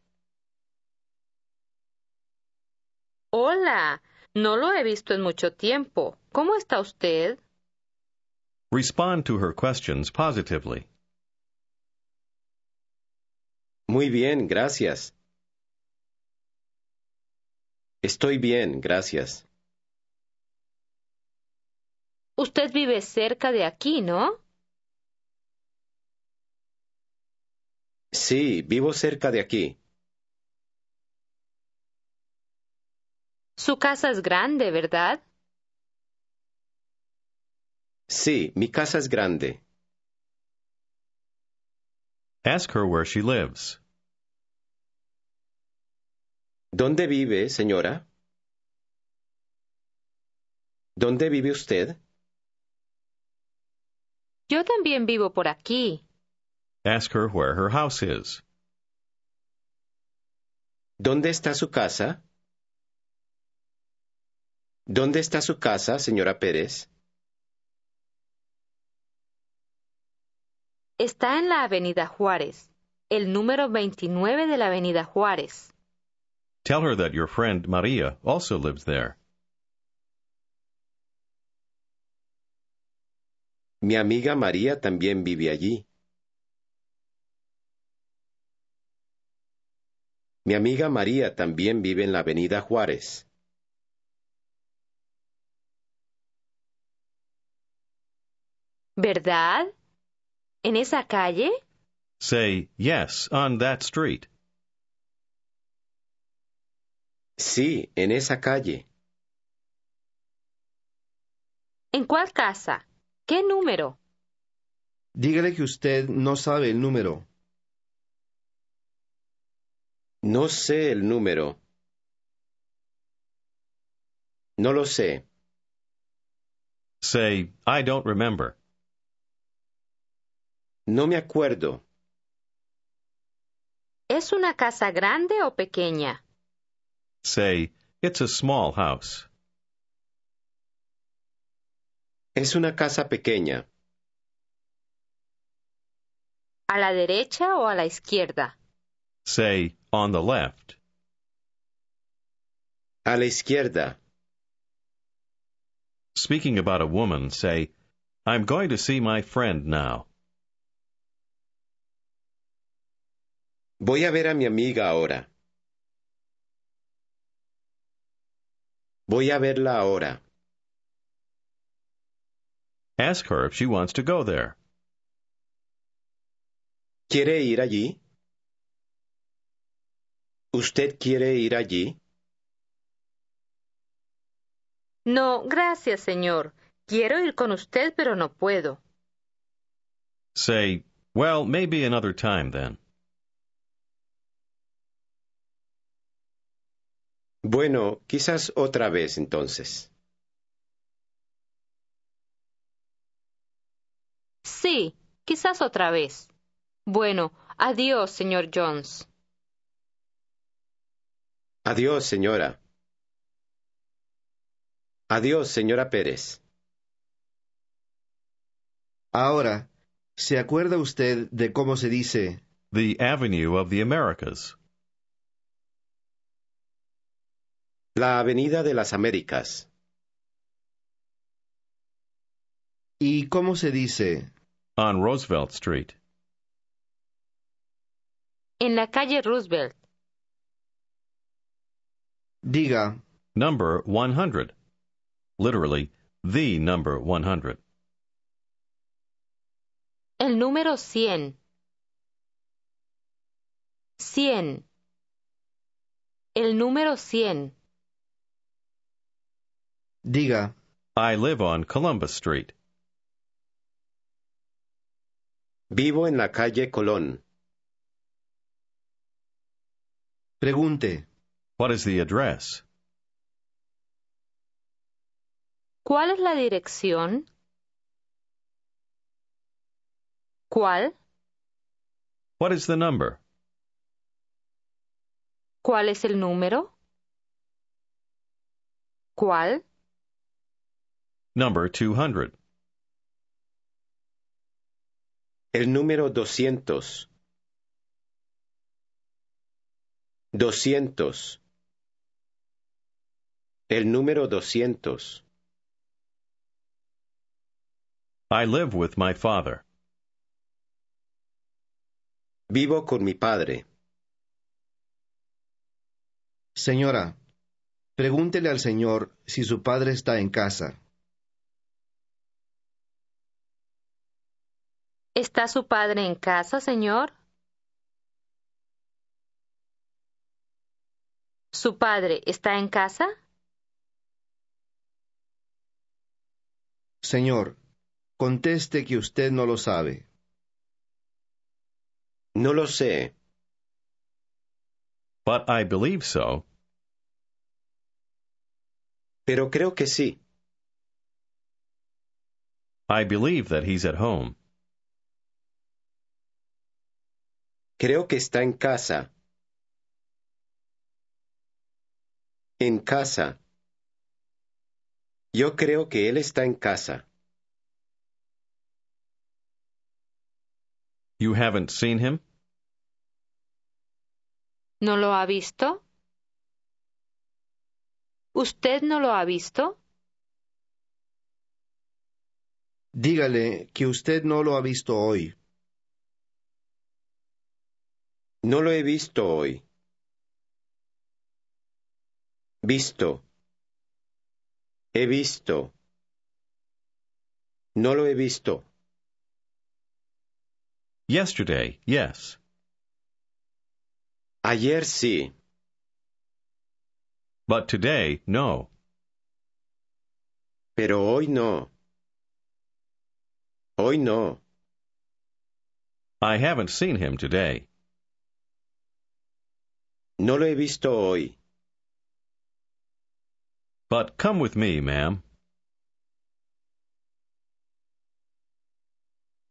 Hola, no lo he visto en mucho tiempo. ¿Cómo está usted? Respond to her questions positively. Muy bien, gracias. Estoy bien, gracias. Usted vive cerca de aquí, ¿no? Sí, vivo cerca de aquí. Su casa es grande, ¿verdad? Sí, mi casa es grande. Ask her where she lives. ¿Dónde vive, señora? ¿Dónde vive usted? Yo también vivo por aquí. Ask her where her house is. ¿Dónde está su casa? ¿Dónde está su casa, señora Pérez? Está en la Avenida Juárez, el número 29 de la Avenida Juárez. Tell her that your friend María also lives there. Mi amiga María también vive allí. Mi amiga María también vive en la Avenida Juárez. ¿Verdad? ¿En esa calle? Say yes on that street. Sí, en esa calle. ¿En cuál casa? ¿Qué número? Dígale que usted no sabe el número. No sé el número. No lo sé. Say, I don't remember. No me acuerdo. ¿Es una casa grande o pequeña? Say, it's a small house. Es una casa pequeña. ¿A la derecha o a la izquierda? Say, on the left. A la izquierda. Speaking about a woman, say, I'm going to see my friend now. Voy a ver a mi amiga ahora. Voy a verla ahora. Ask her if she wants to go there. ¿Quiere ir allí? ¿Usted quiere ir allí? No, gracias, señor. Quiero ir con usted, pero no puedo. Say, well, maybe another time then. Bueno, quizás otra vez entonces. Sí, quizás otra vez. Bueno, adiós, señor Jones. Adiós, señora. Adiós, señora Pérez. Ahora, ¿se acuerda usted de cómo se dice The Avenue of the Americas? La Avenida de las Américas. ¿Y cómo se dice? On Roosevelt Street. En la calle Roosevelt. Diga. Number 100. Literally, the number 100. El número 100. 100. El número 100. Diga, I live on Columbus Street. Vivo en la calle Colón. Pregunte, What is the address? ¿Cuál es la dirección? ¿Cuál? What is the number? ¿Cuál es el número? ¿Cuál? Number 200. El número 200. 200. El número 200. I live with my father. Vivo con mi padre. Señora, pregúntele al señor si su padre está en casa. ¿Está su padre en casa, señor? ¿Su padre está en casa? Señor, conteste que usted no lo sabe. No lo sé. But I believe so. Pero creo que sí. I believe that he's at home. Creo que está en casa. En casa. Yo creo que él está en casa. You haven't seen him? ¿No lo ha visto? ¿Usted no lo ha visto? Dígale que usted no lo ha visto hoy. No lo he visto hoy. Visto. He visto. No lo he visto. Yesterday, yes. Ayer sí. But today, no. Pero hoy no. Hoy no. I haven't seen him today. No lo he visto hoy. But come with me, ma'am.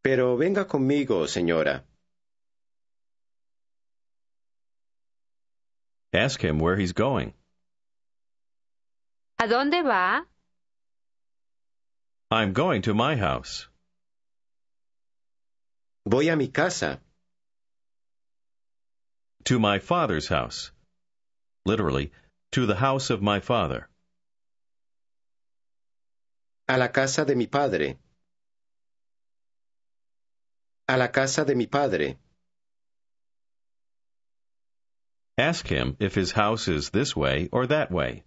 Pero venga conmigo, señora. Ask him where he's going. ¿A dónde va? I'm going to my house. Voy a mi casa to my father's house. Literally, to the house of my father. A la casa de mi padre. A la casa de mi padre. Ask him if his house is this way or that way.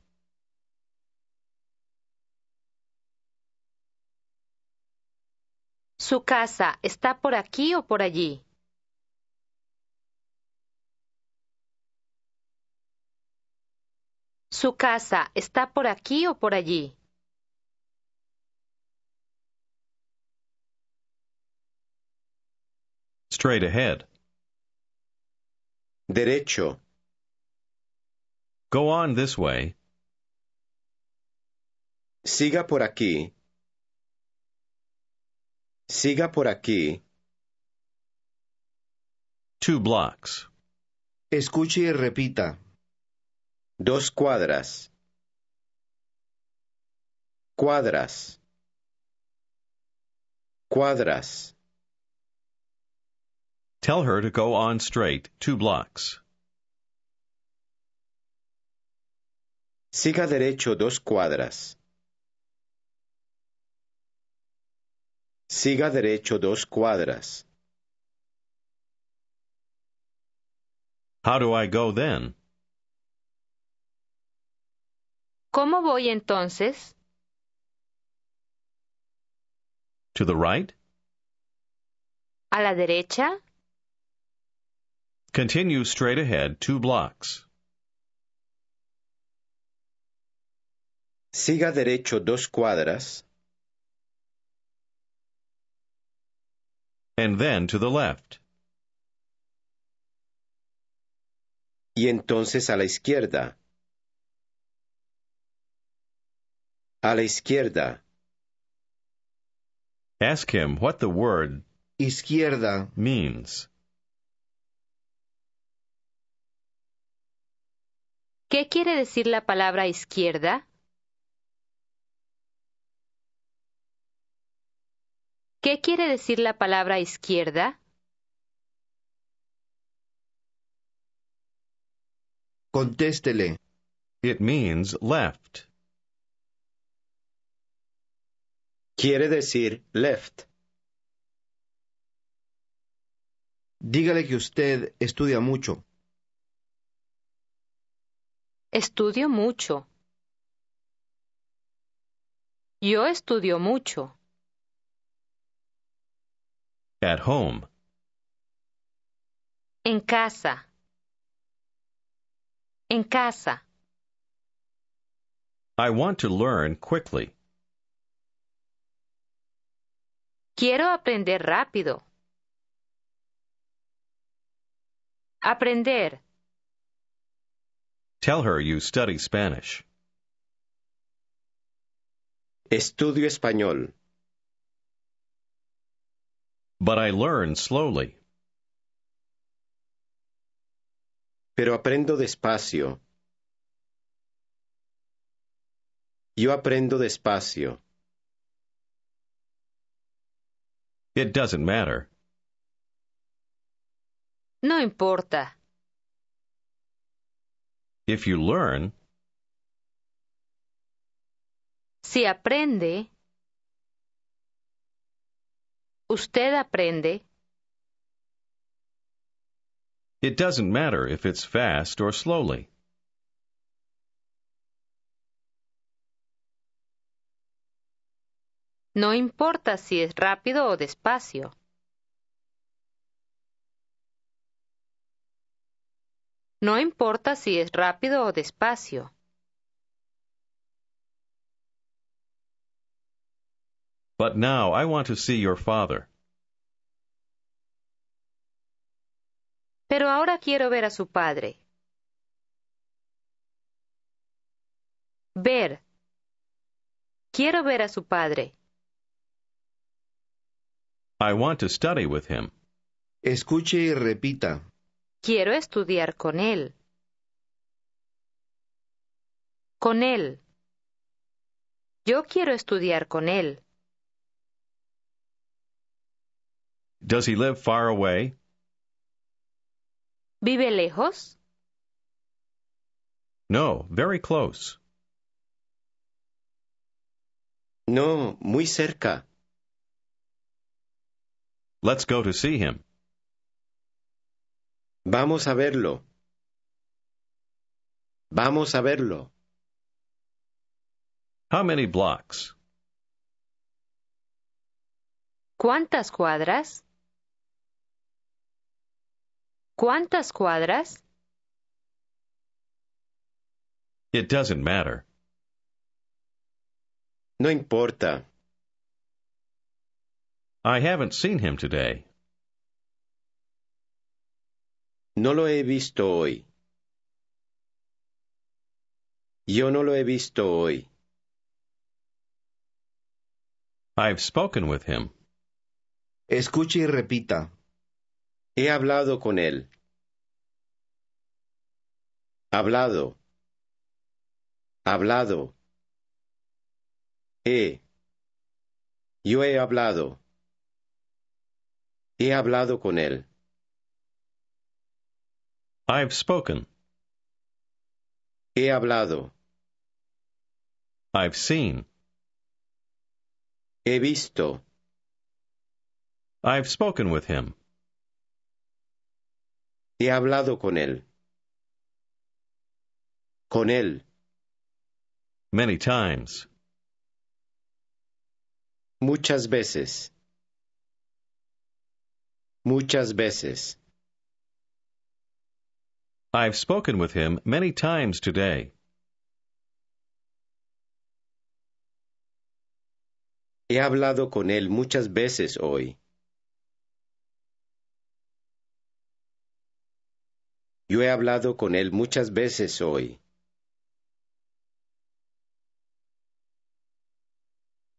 ¿Su casa está por aquí o por allí? ¿Su casa está por aquí o por allí? Straight ahead. Derecho. Go on this way. Siga por aquí. Siga por aquí. Two blocks. Escuche y repita. Dos cuadras. Cuadras. Cuadras. Tell her to go on straight two blocks. Siga derecho dos cuadras. Siga derecho dos cuadras. How do I go then? ¿Cómo voy entonces? To the right. A la derecha. Continue straight ahead two blocks. Siga derecho dos cuadras. And then to the left. Y entonces a la izquierda. A la izquierda. Ask him what the word izquierda means. ¿Qué quiere decir la palabra izquierda? ¿Qué quiere decir la palabra izquierda? Contéstele. It means left. quiere decir left. Dígale que usted estudia mucho. Estudio mucho. Yo estudio mucho. At home. En casa. En casa. I want to learn quickly. Quiero aprender rápido. Aprender. Tell her you study Spanish. Estudio español. But I learn slowly. Pero aprendo despacio. Yo aprendo despacio. It doesn't matter. No importa. If you learn, si aprende, usted aprende. It doesn't matter if it's fast or slowly. No importa si es rápido o despacio. No importa si es rápido o despacio. But now I want to see your father. Pero ahora quiero ver a su padre. Ver. Quiero ver a su padre. I want to study with him. Escuche y repita. Quiero estudiar con él. Con él. Yo quiero estudiar con él. Does he live far away? ¿Vive lejos? No, very close. No, muy cerca. Let's go to see him. Vamos a verlo. Vamos a verlo. How many blocks? ¿Cuántas cuadras? ¿Cuántas cuadras? It doesn't matter. No importa. I haven't seen him today. No lo he visto hoy. Yo no lo he visto hoy. I've spoken with him. Escuche y repita. He hablado con él. Hablado. Hablado. He. Yo he hablado. He hablado con él. I've spoken. He hablado. I've seen. He visto. I've spoken with him. He hablado con él. Con él. Many times. Muchas veces muchas veces. I've spoken with him many times today. He hablado con él muchas veces hoy. Yo he hablado con él muchas veces hoy.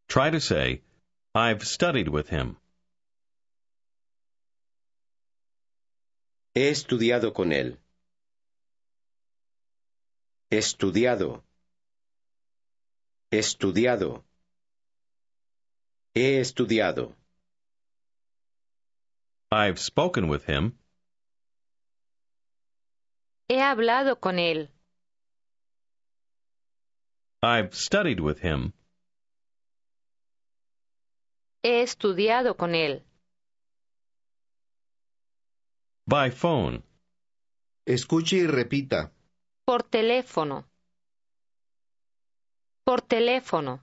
Try to say, I've studied with him. He estudiado con él. Estudiado. Estudiado. He estudiado. I've spoken with him. He hablado con él. I've studied with him. He estudiado con él. By phone. Escuche y repita. Por teléfono. Por teléfono.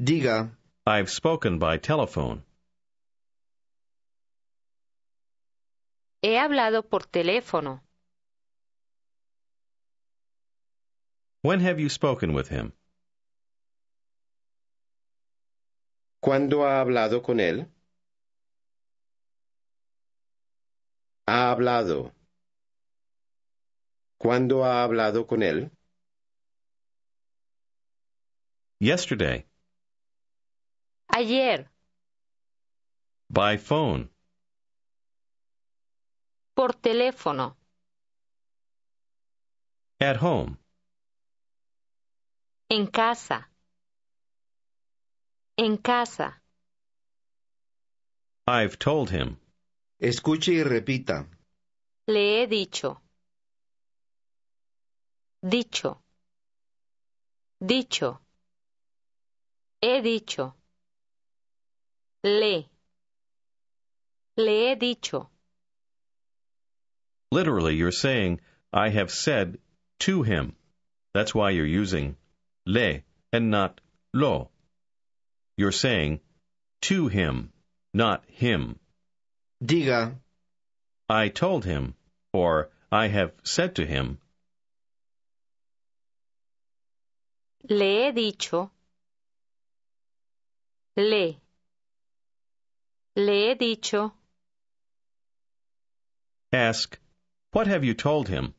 Diga. I've spoken by telephone. He hablado por teléfono. When have you spoken with him? ¿Cuándo ha hablado con él? ha hablado? ¿Cuándo ha hablado con él? Yesterday. Ayer. By phone. Por teléfono. At home. En casa. En casa. I've told him. Escuche y repita. Le he dicho. Dicho. Dicho. He dicho. Le. Le he dicho. Literally, you're saying, I have said to him. That's why you're using le and not lo. You're saying to him, not him. Diga. I told him, or I have said to him. Le he dicho. Le. Le he dicho. Ask, what have you told him?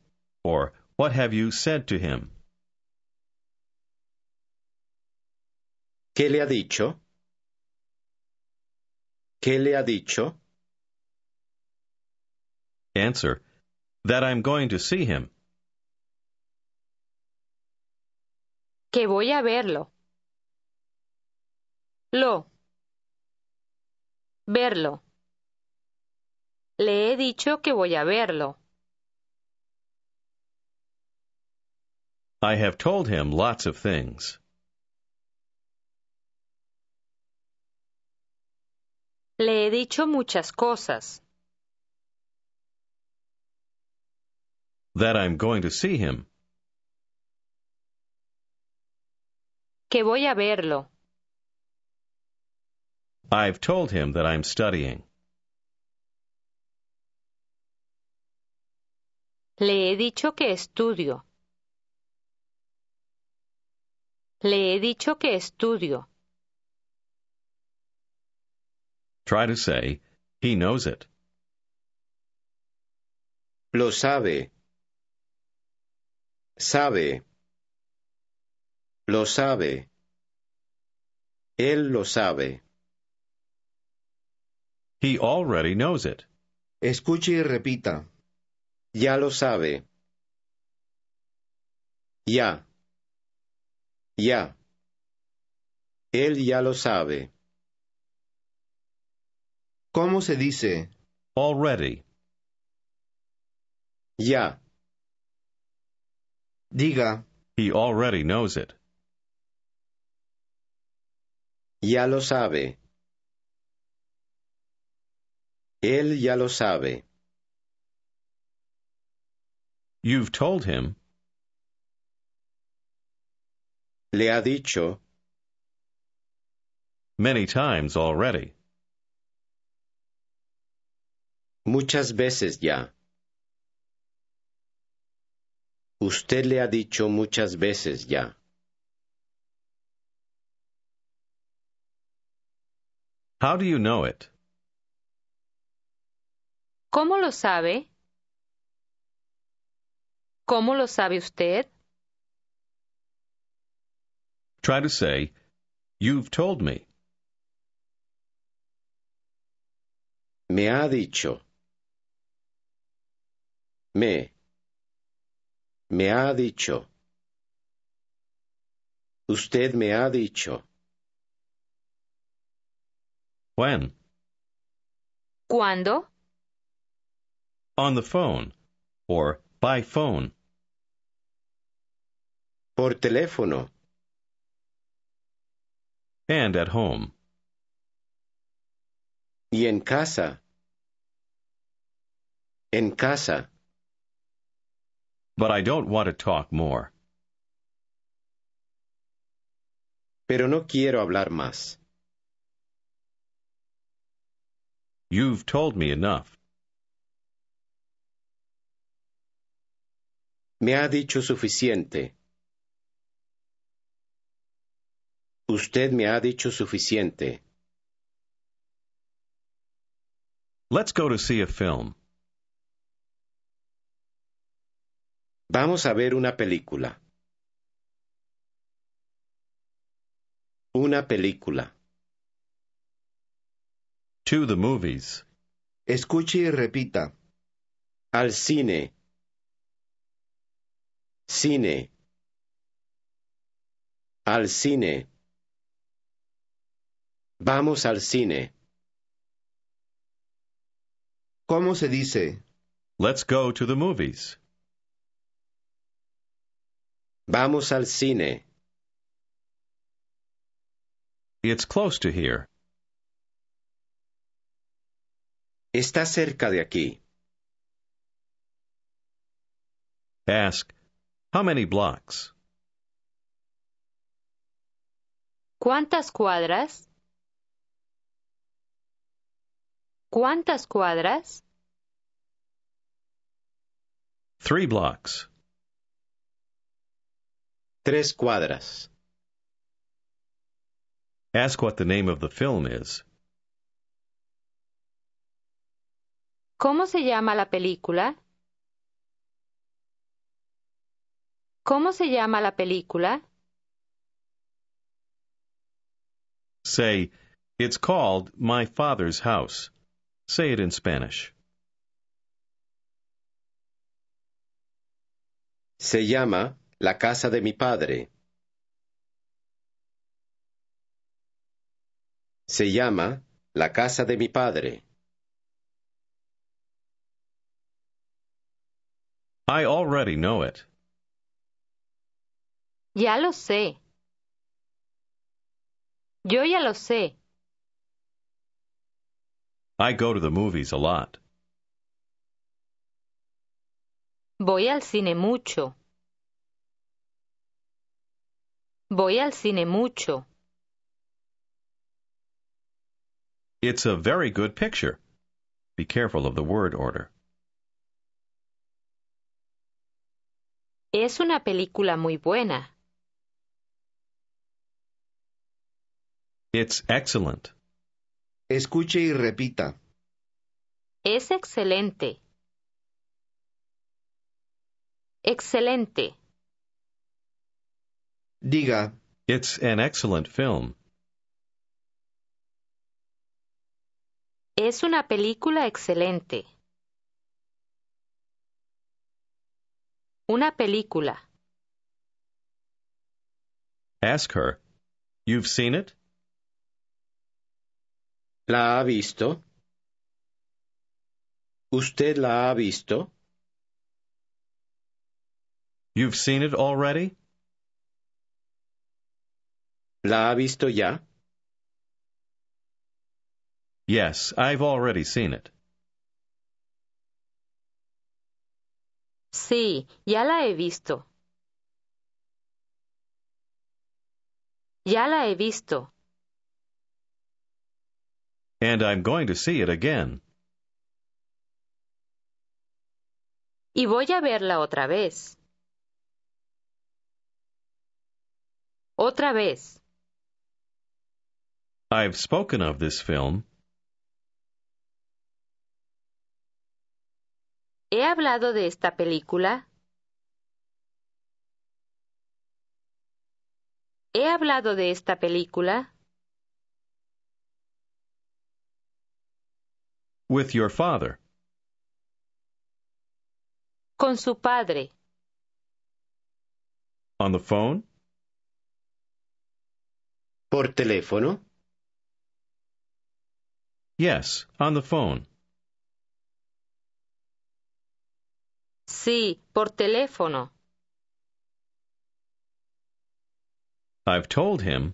Or, what have you said to him? ¿Qué le ha dicho? ¿Qué le ha dicho? Answer. That I'm going to see him. Que voy a verlo. Lo. Verlo. Le he dicho que voy a verlo. I have told him lots of things. Le he dicho muchas cosas. That I'm going to see him. Que voy a verlo. I've told him that I'm studying. Le he dicho que estudio. Le he dicho que estudio. Try to say, he knows it. Lo sabe. Sabe. Lo sabe. Él lo sabe. He already knows it. Escuche y repita. Ya lo sabe. Ya. Ya. Él ya lo sabe. ¿Cómo se dice? Already. Ya. Diga, he already knows it. Ya lo sabe. Él ya lo sabe. You've told him. Le ha dicho. Many times already. Muchas veces ya. Usted le ha dicho muchas veces ya. How do you know it? ¿Cómo lo sabe? ¿Cómo lo sabe usted? Try to say, You've told me. Me ha dicho. Me me ha dicho, usted me ha dicho. When? ¿Cuándo? On the phone or by phone. Por teléfono. And at home. Y en casa. En casa but I don't want to talk more. Pero no quiero hablar más. You've told me enough. Me ha dicho suficiente. Usted me ha dicho suficiente. Let's go to see a film. Vamos a ver una película. Una película. To the movies. Escuche y repita. Al cine. Cine. Al cine. Vamos al cine. ¿Cómo se dice? Let's go to the movies. Vamos al cine. It's close to here. Está cerca de aquí. Ask, how many blocks? ¿Cuántas cuadras? ¿Cuántas cuadras? Three blocks. Tres cuadras. Ask what the name of the film is. ¿Cómo se llama la película? ¿Cómo se llama la película? Say, it's called My Father's House. Say it in Spanish. Se llama la casa de mi padre. Se llama la casa de mi padre. I already know it. Ya lo sé. Yo ya lo sé. I go to the movies a lot. Voy al cine mucho. Voy al cine mucho. It's a very good picture. Be careful of the word order. Es una película muy buena. It's excellent. Escuche y repita. Es excelente. Excelente. Diga. It's an excellent film. Es una película excelente. Una película. Ask her. You've seen it? ¿La ha visto? ¿Usted la ha visto? You've seen it already? ¿La ha visto ya? Yes, I've already seen it. Sí, ya la he visto. Ya la he visto. And I'm going to see it again. Y voy a verla otra vez. Otra vez. I have spoken of this film. He hablado de esta película. He hablado de esta película. With your father. Con su padre. On the phone? Por teléfono. Yes, on the phone. Sí, por teléfono. I've told him.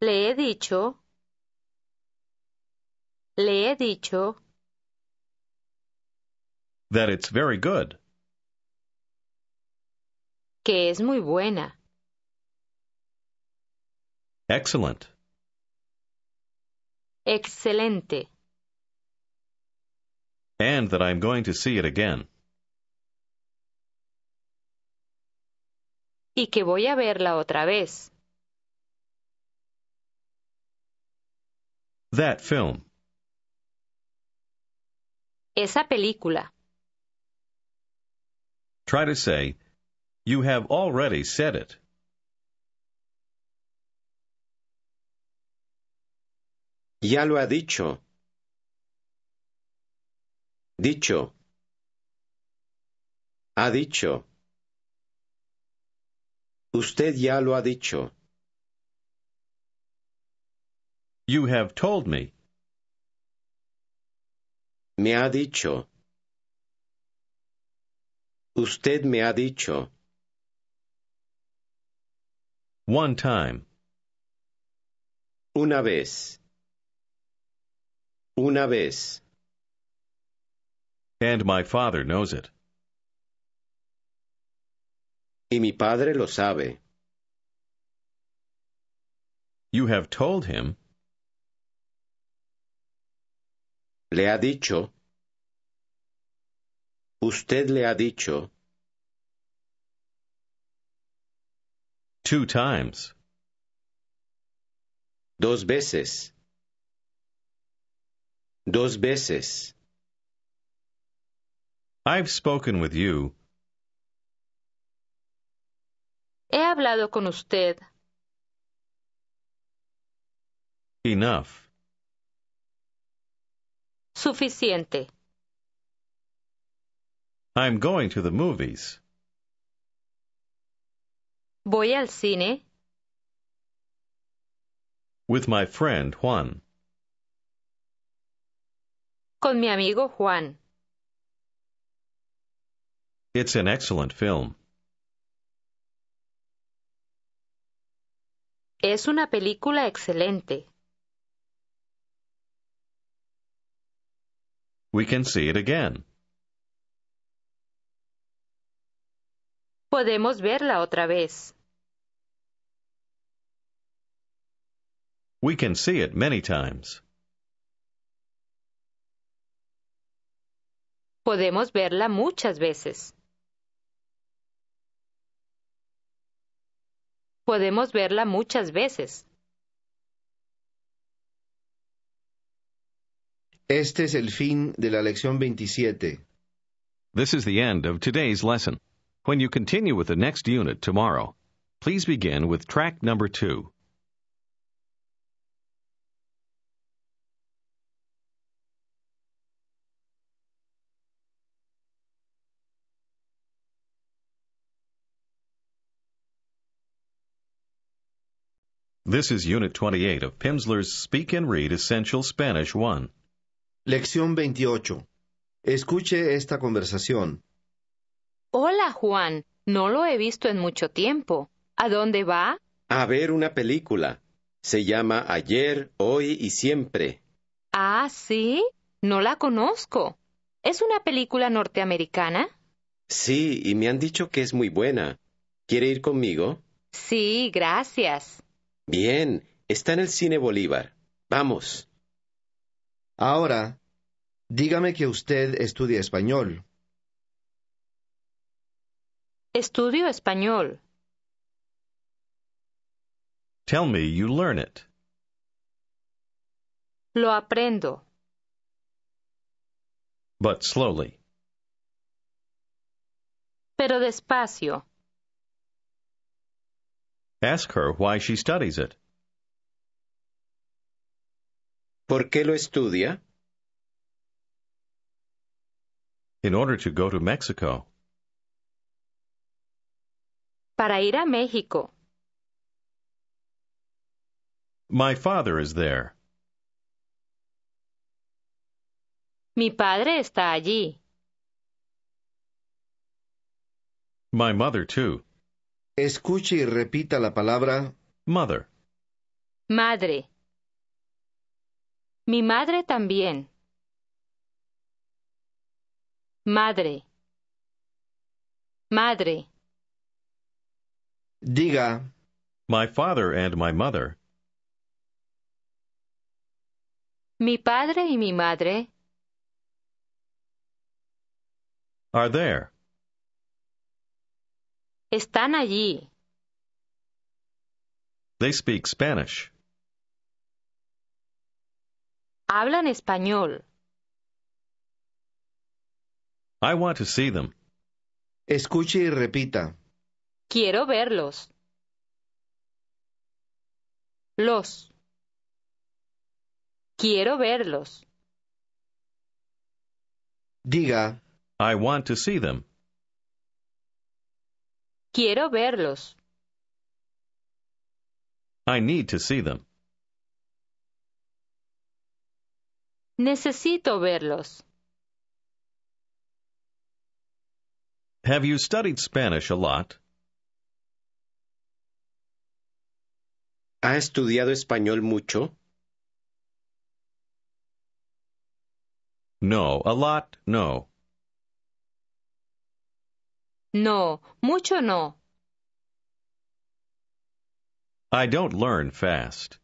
Le he dicho. Le he dicho. That it's very good. Que es muy buena. Excellent. Excelente. And that I'm going to see it again. Y que voy a verla otra vez. That film. Esa película. Try to say, you have already said it. Ya lo ha dicho. Dicho. Ha dicho. Usted ya lo ha dicho. You have told me. Me ha dicho. Usted me ha dicho. One time. Una vez. Una vez. And my father knows it. Y mi padre lo sabe. You have told him. Le ha dicho. Usted le ha dicho. Two times. Dos veces dos veces. I've spoken with you. He hablado con usted. Enough. Suficiente. I'm going to the movies. Voy al cine. With my friend Juan. con mi amigo Juan. It's an excellent film. Es una película excelente. We can see it again. Podemos verla otra vez. We can see it many times. Podemos verla muchas veces. Podemos verla muchas veces. Este es el fin de la lección 27. This is the end of today's lesson. When you continue with the next unit tomorrow, please begin with track number 2. This is Unit 28 of Pimsleur's Speak and Read Essential Spanish 1. Lección 28. Escuche esta conversación. Hola, Juan. No lo he visto en mucho tiempo. ¿A dónde va? A ver una película. Se llama Ayer, Hoy y Siempre. Ah, sí. No la conozco. ¿Es una película norteamericana? Sí, y me han dicho que es muy buena. ¿Quiere ir conmigo? Sí, gracias. Bien, está en el cine Bolívar. Vamos. Ahora, dígame que usted estudia español. Estudio español. Tell me you learn it. Lo aprendo. But slowly. Pero despacio. Ask her why she studies it. ¿Por qué lo estudia? In order to go to Mexico. Para ir a México. My father is there. Mi padre está allí. My mother too. Escuche y repita la palabra mother. Madre. Mi madre también. Madre. Madre. Diga. My father and my mother. Mi padre y mi madre. Are there. Están allí. They speak Spanish. Hablan español. I want to see them. Escuche y repita. Quiero verlos. Los. Quiero verlos. Diga. I want to see them. Quiero verlos. I need to see them. Necesito verlos. Have you studied Spanish a lot? ¿Ha estudiado español mucho? No, a lot, no. No, mucho no. I don't learn fast.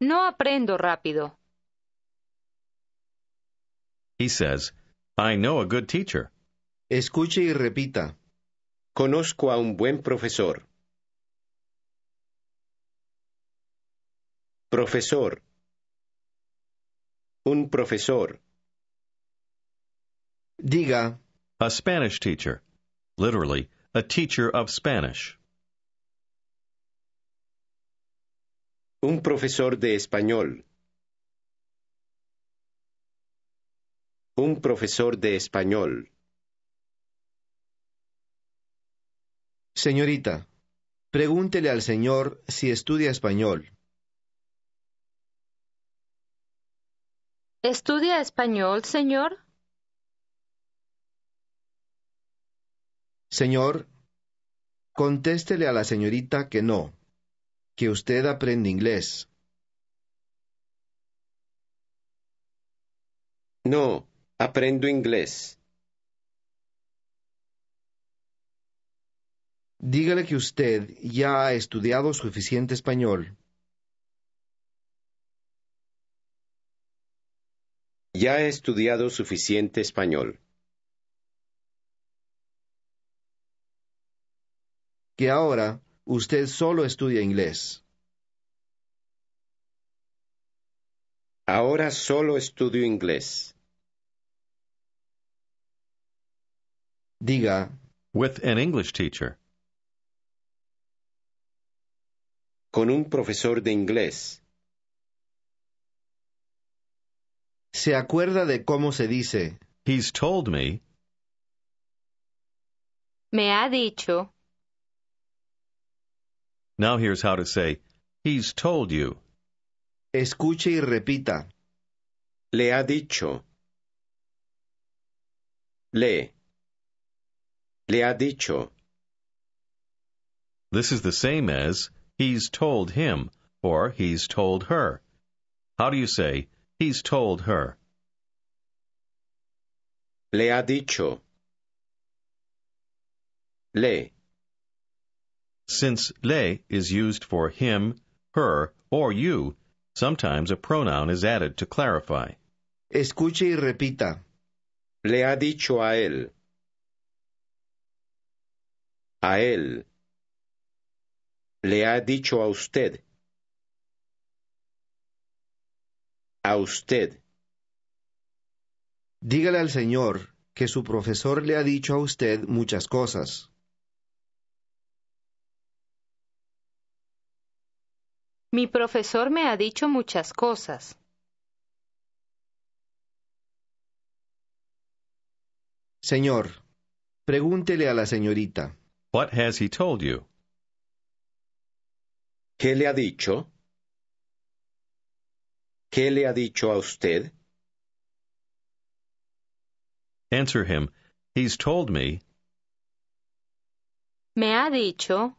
No aprendo rápido. He says, I know a good teacher. Escuche y repita. Conozco a un buen profesor. Profesor. Un profesor. Diga. A Spanish teacher. Literally, a teacher of Spanish. Un profesor de español. Un profesor de español. Señorita, pregúntele al señor si estudia español. ¿Estudia español, señor? Señor, contéstele a la señorita que no, que usted aprende inglés. No, aprendo inglés. Dígale que usted ya ha estudiado suficiente español. Ya he estudiado suficiente español. que ahora usted solo estudia inglés. Ahora solo estudio inglés. Diga. With an English teacher. Con un profesor de inglés. ¿Se acuerda de cómo se dice? He's told me. Me ha dicho. Now here's how to say, He's told you. Escuche y repita. Le ha dicho. Le. Le ha dicho. This is the same as he's told him or he's told her. How do you say he's told her? Le ha dicho. Le. Since le is used for him, her, or you, sometimes a pronoun is added to clarify. Escuche y repita. Le ha dicho a él. A él. Le ha dicho a usted. A usted. Dígale al Señor que su profesor le ha dicho a usted muchas cosas. Mi profesor me ha dicho muchas cosas. Señor, pregúntele a la señorita. What has he told you? ¿Qué le ha dicho? ¿Qué le ha dicho a usted? Answer him. He's told me. Me ha dicho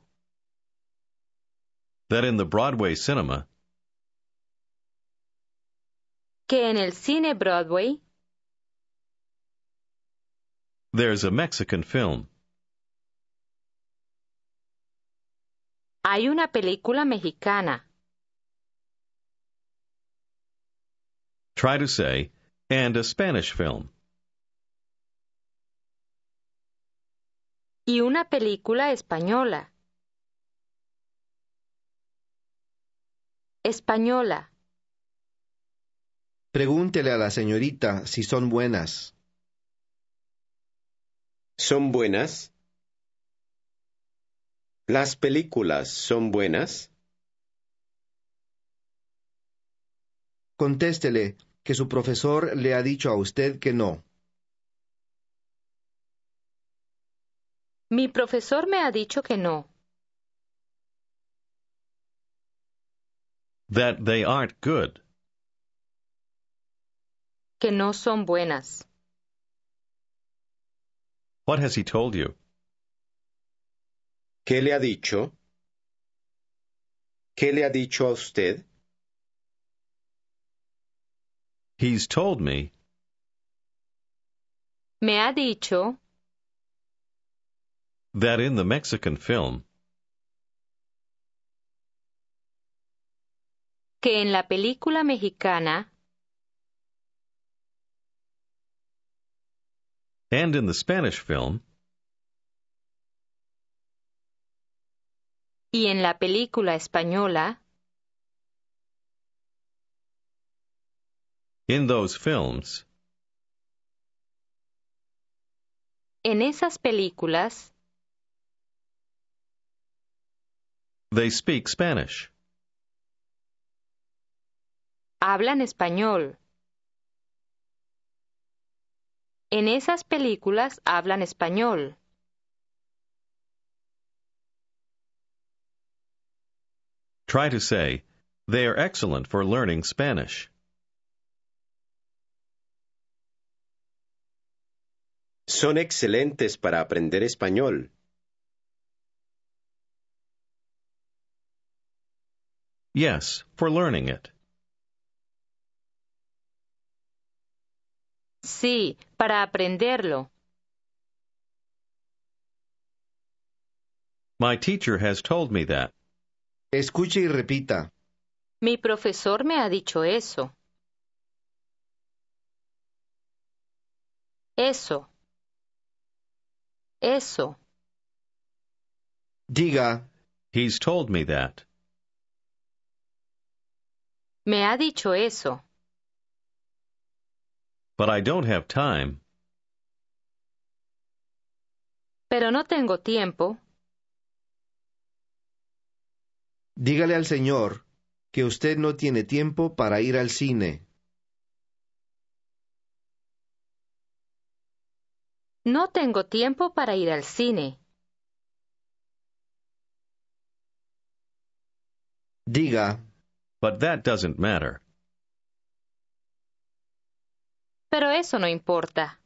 that in the Broadway cinema, que en el cine Broadway, there's a Mexican film. Hay una película mexicana. Try to say, and a Spanish film. Y una película española. Española. Pregúntele a la señorita si son buenas. ¿Son buenas? ¿Las películas son buenas? Contéstele que su profesor le ha dicho a usted que no. Mi profesor me ha dicho que no. that they aren't good. Que no son buenas. What has he told you? ¿Qué le ha dicho? ¿Qué le ha dicho a usted? He's told me. Me ha dicho. That in the Mexican film. que en la película mexicana and in the Spanish film y en la película española in those films en esas películas they speak Spanish hablan español. En esas películas hablan español. Try to say, they are excellent for learning Spanish. Son excelentes para aprender español. Yes, for learning it. Sí, para aprenderlo. My teacher has told me that. Escuche y repita. Mi profesor me ha dicho eso. Eso. Eso. Diga. He's told me that. Me ha dicho eso. But I don't have time. Pero no tengo tiempo. Dígale al señor que usted no tiene tiempo para ir al cine. No tengo tiempo para ir al cine. Diga, But that doesn't matter. Pero eso no importa.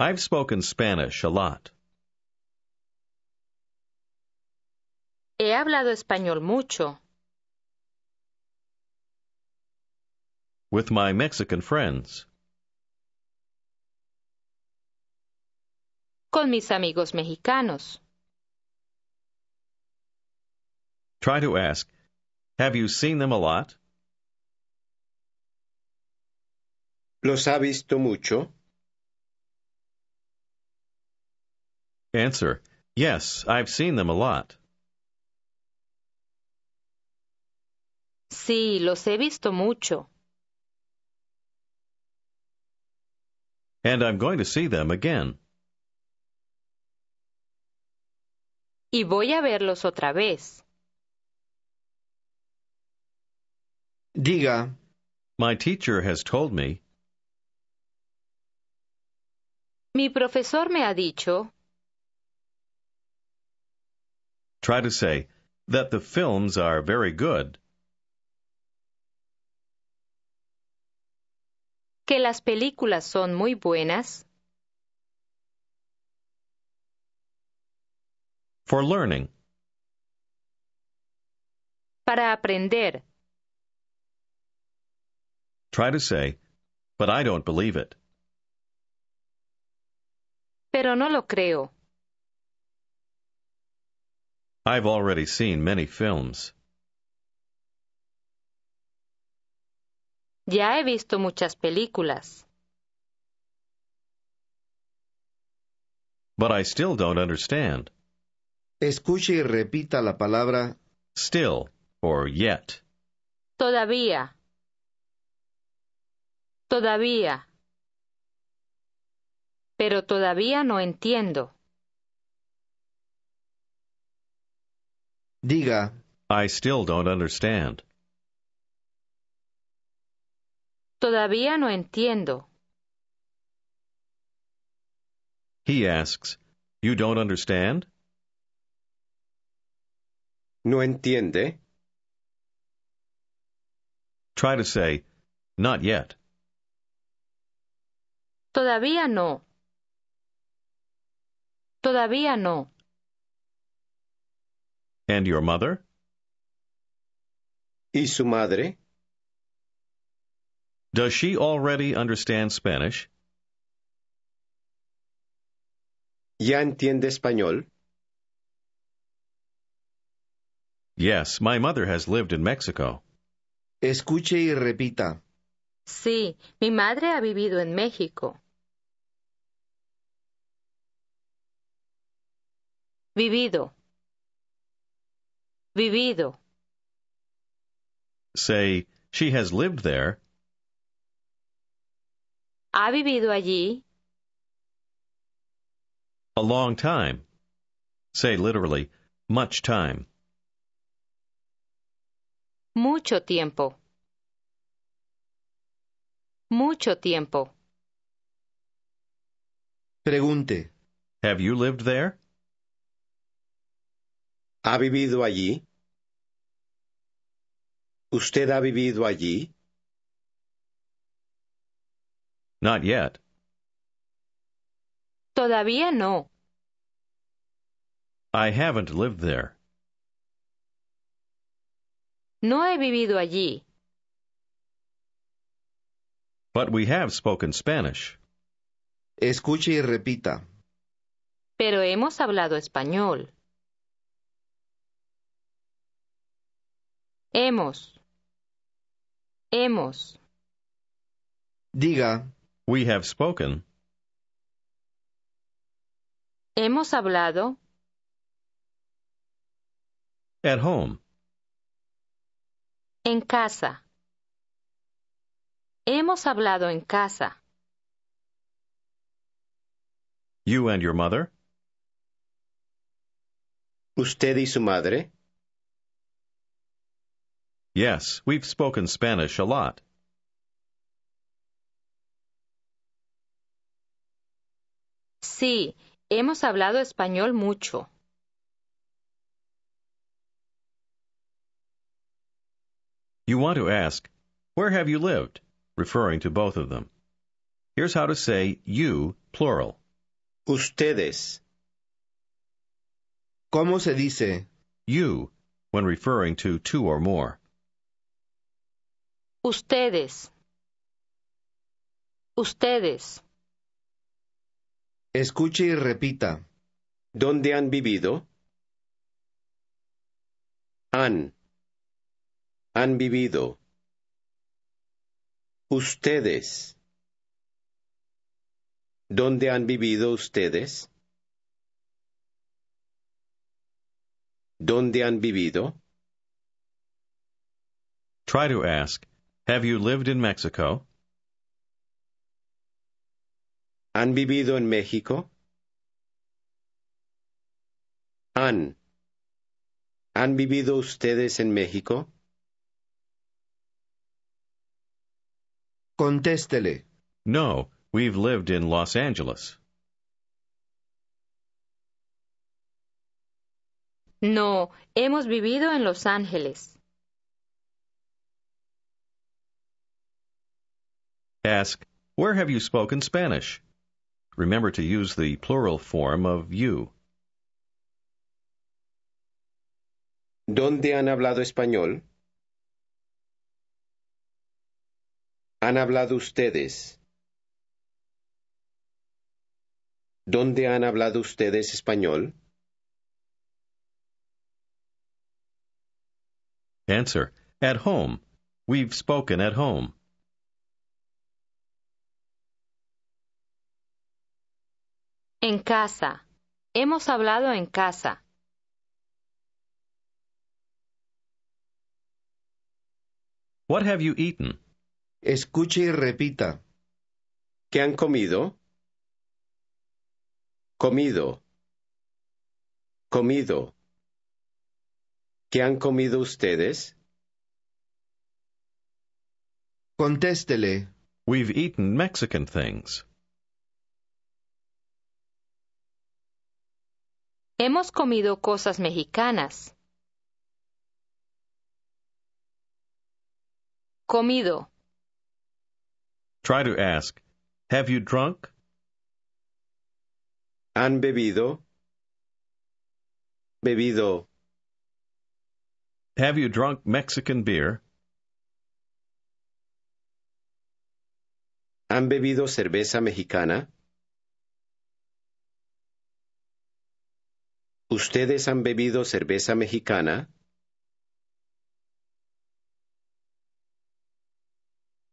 I've spoken Spanish a lot. He hablado español mucho. With my Mexican friends. Con mis amigos mexicanos. Try to ask, have you seen them a lot? ¿Los ha visto mucho? Answer. Yes, I've seen them a lot. Sí, los he visto mucho. And I'm going to see them again. Y voy a verlos otra vez. Diga. My teacher has told me Mi profesor me ha dicho. Try to say that the films are very good. Que las películas son muy buenas. For learning. Para aprender. Try to say, but I don't believe it. pero no lo creo. I've already seen many films. Ya he visto muchas películas. But I still don't understand. Escuche y repita la palabra still or yet. Todavía. Todavía pero todavía no entiendo. Diga, I still don't understand. Todavía no entiendo. He asks, You don't understand? No entiende. Try to say, Not yet. Todavía no. Todavía no. And your mother? ¿Y su madre? Does she already understand Spanish? ¿Ya entiende español? Yes, my mother has lived in Mexico. Escuche y repita. Sí, mi madre ha vivido en México. Vivido. Vivido. Say, she has lived there. Ha vivido allí. A long time. Say literally, much time. Mucho tiempo. Mucho tiempo. Pregunte. Have you lived there? ¿Ha vivido allí? ¿Usted ha vivido allí? Not yet. Todavía no. I haven't lived there. No he vivido allí. But we have spoken Spanish. Escuche y repita. Pero hemos hablado español. Hemos. Hemos. Diga, we have spoken. Hemos hablado. At home. En casa. Hemos hablado en casa. You and your mother? Usted y su madre? Yes, we've spoken Spanish a lot. Sí, hemos hablado español mucho. You want to ask, where have you lived? referring to both of them. Here's how to say you, plural. Ustedes. ¿Cómo se dice? You, when referring to two or more. Ustedes. Ustedes. Escuche y repita. ¿Dónde han vivido? Han. Han vivido. Ustedes. ¿Dónde han vivido ustedes? ¿Dónde han vivido? Try to ask. Have you lived in Mexico? ¿Han vivido en México? ¿Han? ¿Han vivido ustedes en México? Contéstele. No, we've lived in Los Angeles. No, hemos vivido en Los Ángeles. Ask, Where have you spoken Spanish? Remember to use the plural form of you. ¿Dónde han hablado español? ¿Han hablado ustedes? ¿Dónde han hablado ustedes español? Answer. At home. We've spoken at home. En casa. Hemos hablado en casa. What have you eaten? Escuche y repita. ¿Qué han comido? Comido. Comido. ¿Qué han comido ustedes? Contéstele. We've eaten Mexican things. Hemos comido cosas mexicanas. Comido. Try to ask, have you drunk? ¿Han bebido? Bebido. Have you drunk Mexican beer? ¿Han bebido cerveza mexicana? ¿Ustedes han bebido cerveza mexicana?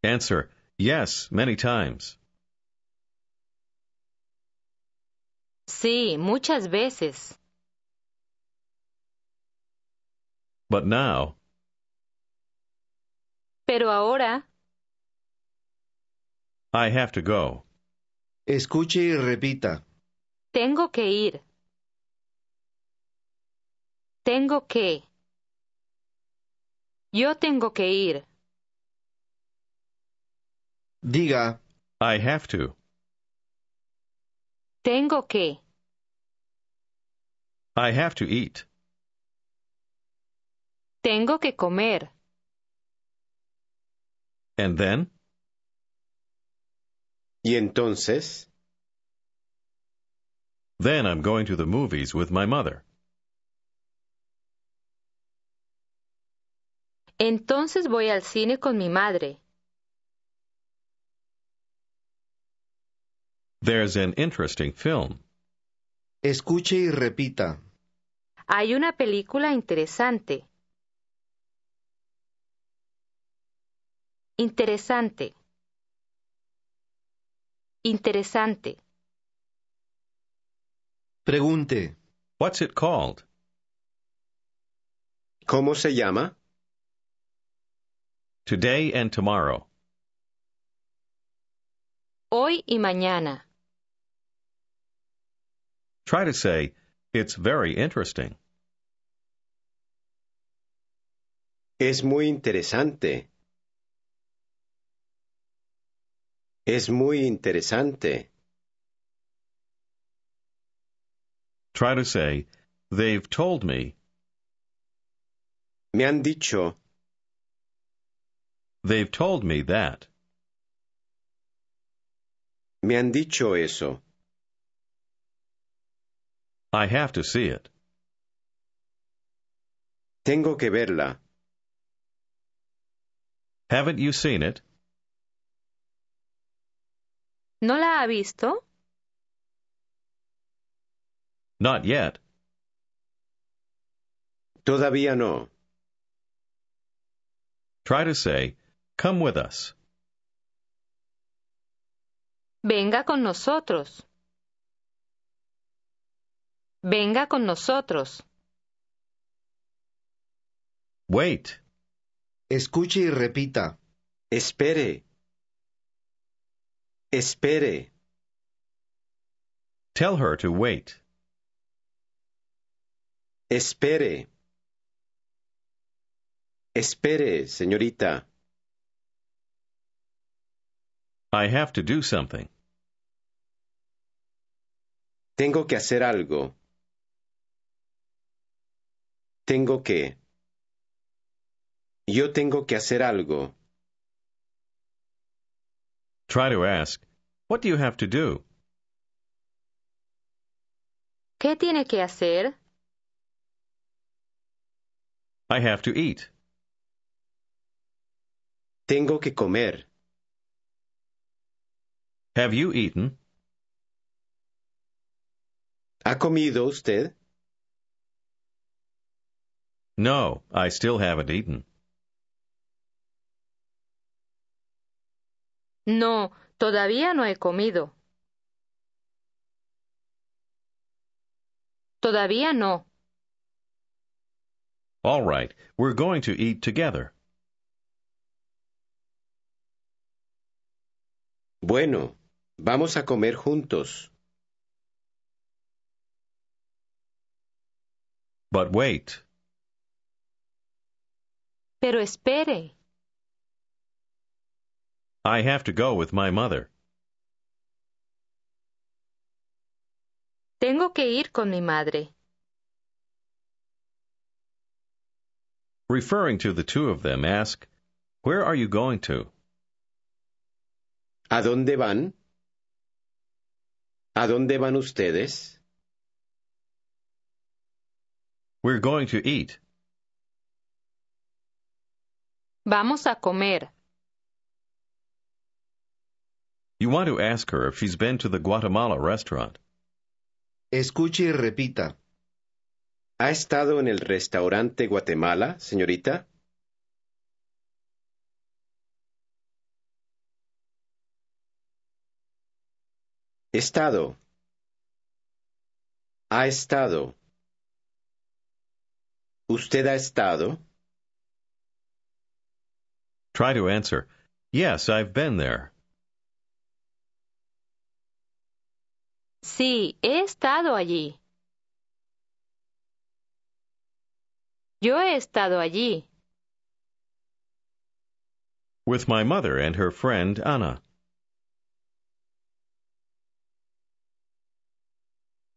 Answer. Yes, many times. Sí, muchas veces. But now. Pero ahora. I have to go. Escuche y repita. Tengo que ir. Tengo que. Yo tengo que ir. Diga, I have to. Tengo que. I have to eat. Tengo que comer. And then? ¿Y entonces? Then I'm going to the movies with my mother. Entonces voy al cine con mi madre. There's an interesting film. Escuche y repita. Hay una película interesante. Interesante. Interesante. Pregunte. What's it called? ¿Cómo se llama? Today and tomorrow. Hoy y mañana. Try to say, it's very interesting. Es muy interesante. Es muy interesante. Try to say, they've told me. Me han dicho. They've told me that. Me han dicho eso. I have to see it. Tengo que verla. Haven't you seen it? ¿No la ha visto? Not yet. Todavía no. Try to say, Come with us. Venga con nosotros. Venga con nosotros. Wait. Escuche y repita. Espere. Espere. Tell her to wait. Espere. Espere, señorita. I have to do something. Tengo que hacer algo. Tengo que. Yo tengo que hacer algo. Try to ask, what do you have to do? ¿Qué tiene que hacer? I have to eat. Tengo que comer. Have you eaten? ¿Ha comido usted? No, I still haven't eaten. No, todavía no he comido. Todavía no. All right, we're going to eat together. Bueno, Vamos a comer juntos. But wait. Pero espere. I have to go with my mother. Tengo que ir con mi madre. Referring to the two of them, ask, Where are you going to? ¿A dónde van? ¿A dónde van ustedes? We're going to eat. Vamos a comer. You want to ask her if she's been to the Guatemala restaurant. Escuche y repita. ¿Ha estado en el restaurante Guatemala, señorita? Estado. Ha estado. ¿Usted ha estado? Try to answer. Yes, I've been there. Sí, he estado allí. Yo he estado allí. With my mother and her friend Anna.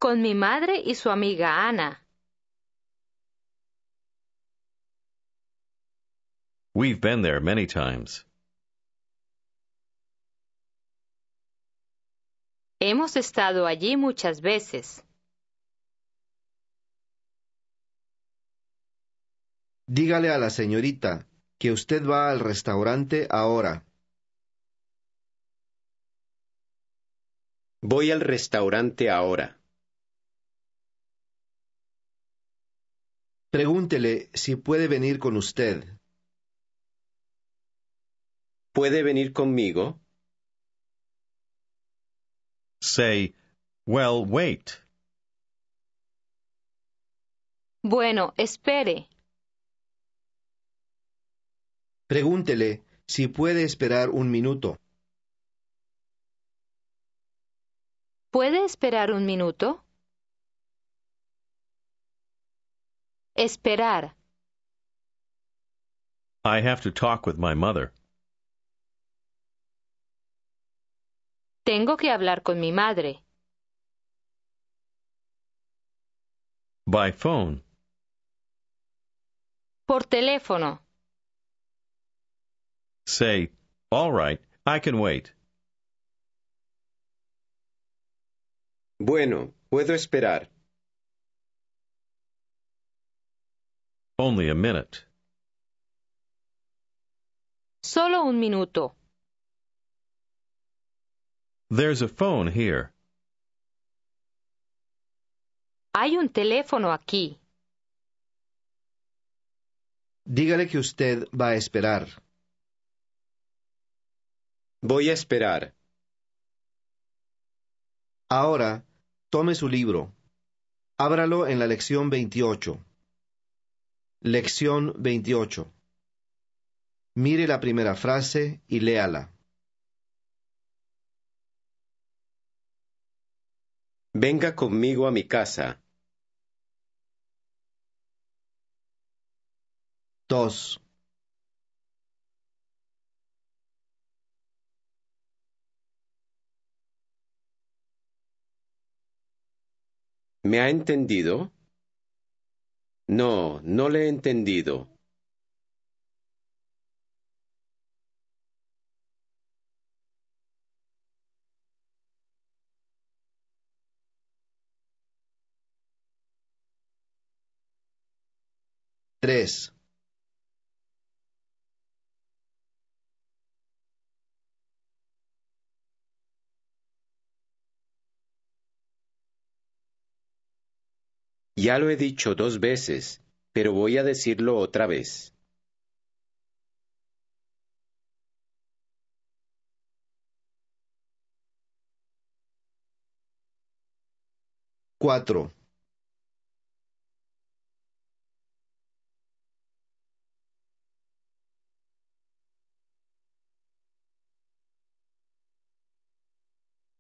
con mi madre y su amiga Ana. We've been there many times. Hemos estado allí muchas veces. Dígale a la señorita que usted va al restaurante ahora. Voy al restaurante ahora. Pregúntele si puede venir con usted. ¿Puede venir conmigo? Say, well, wait. Bueno, espere. Pregúntele si puede esperar un minuto. ¿Puede esperar un minuto? Esperar. I have to talk with my mother. Tengo que hablar con mi madre. By phone. Por teléfono. Say, all right, I can wait. Bueno, puedo esperar. Solo un minuto. Hay un teléfono aquí. Dígale que usted va a esperar. Voy a esperar. Ahora, tome su libro. Ábralo en la lección 28. Lección 28. Mire la primera frase y léala. Venga conmigo a mi casa. 2. ¿Me ha entendido? No, no le he entendido. Tres. Ya lo he dicho dos veces, pero voy a decirlo otra vez. Cuatro.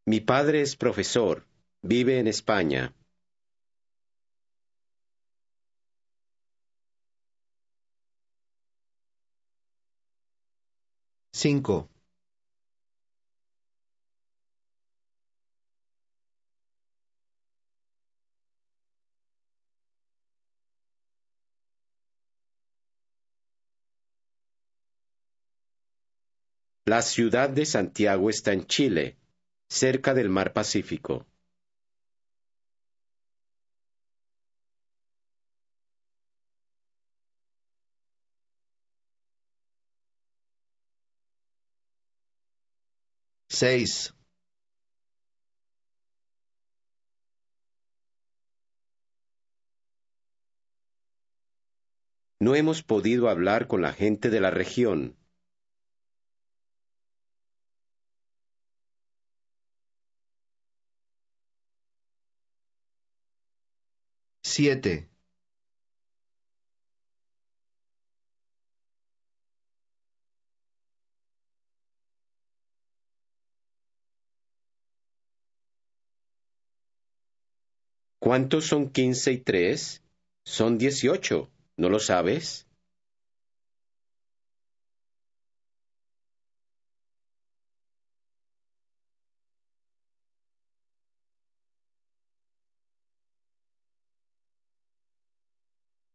Mi padre es profesor, vive en España. La ciudad de Santiago está en Chile, cerca del mar Pacífico. 6. No hemos podido hablar con la gente de la región. 7 ¿Cuántos son quince y tres? Son dieciocho. ¿No lo sabes?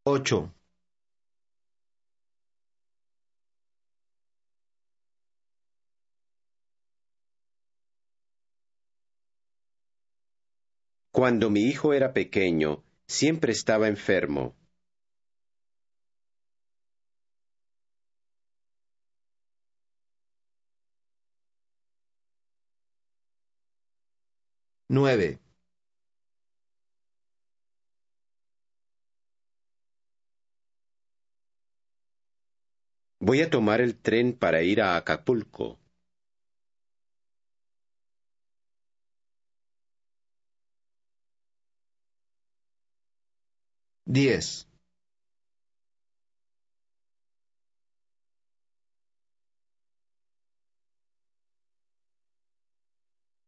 Ocho. Cuando mi hijo era pequeño, siempre estaba enfermo. Nueve. Voy a tomar el tren para ir a Acapulco. 10.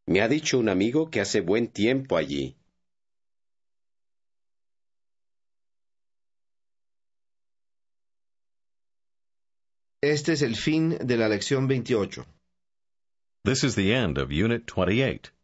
Me ha dicho un amigo que hace buen tiempo allí. Este es el fin de la lección 28. This is the end of Unit 28.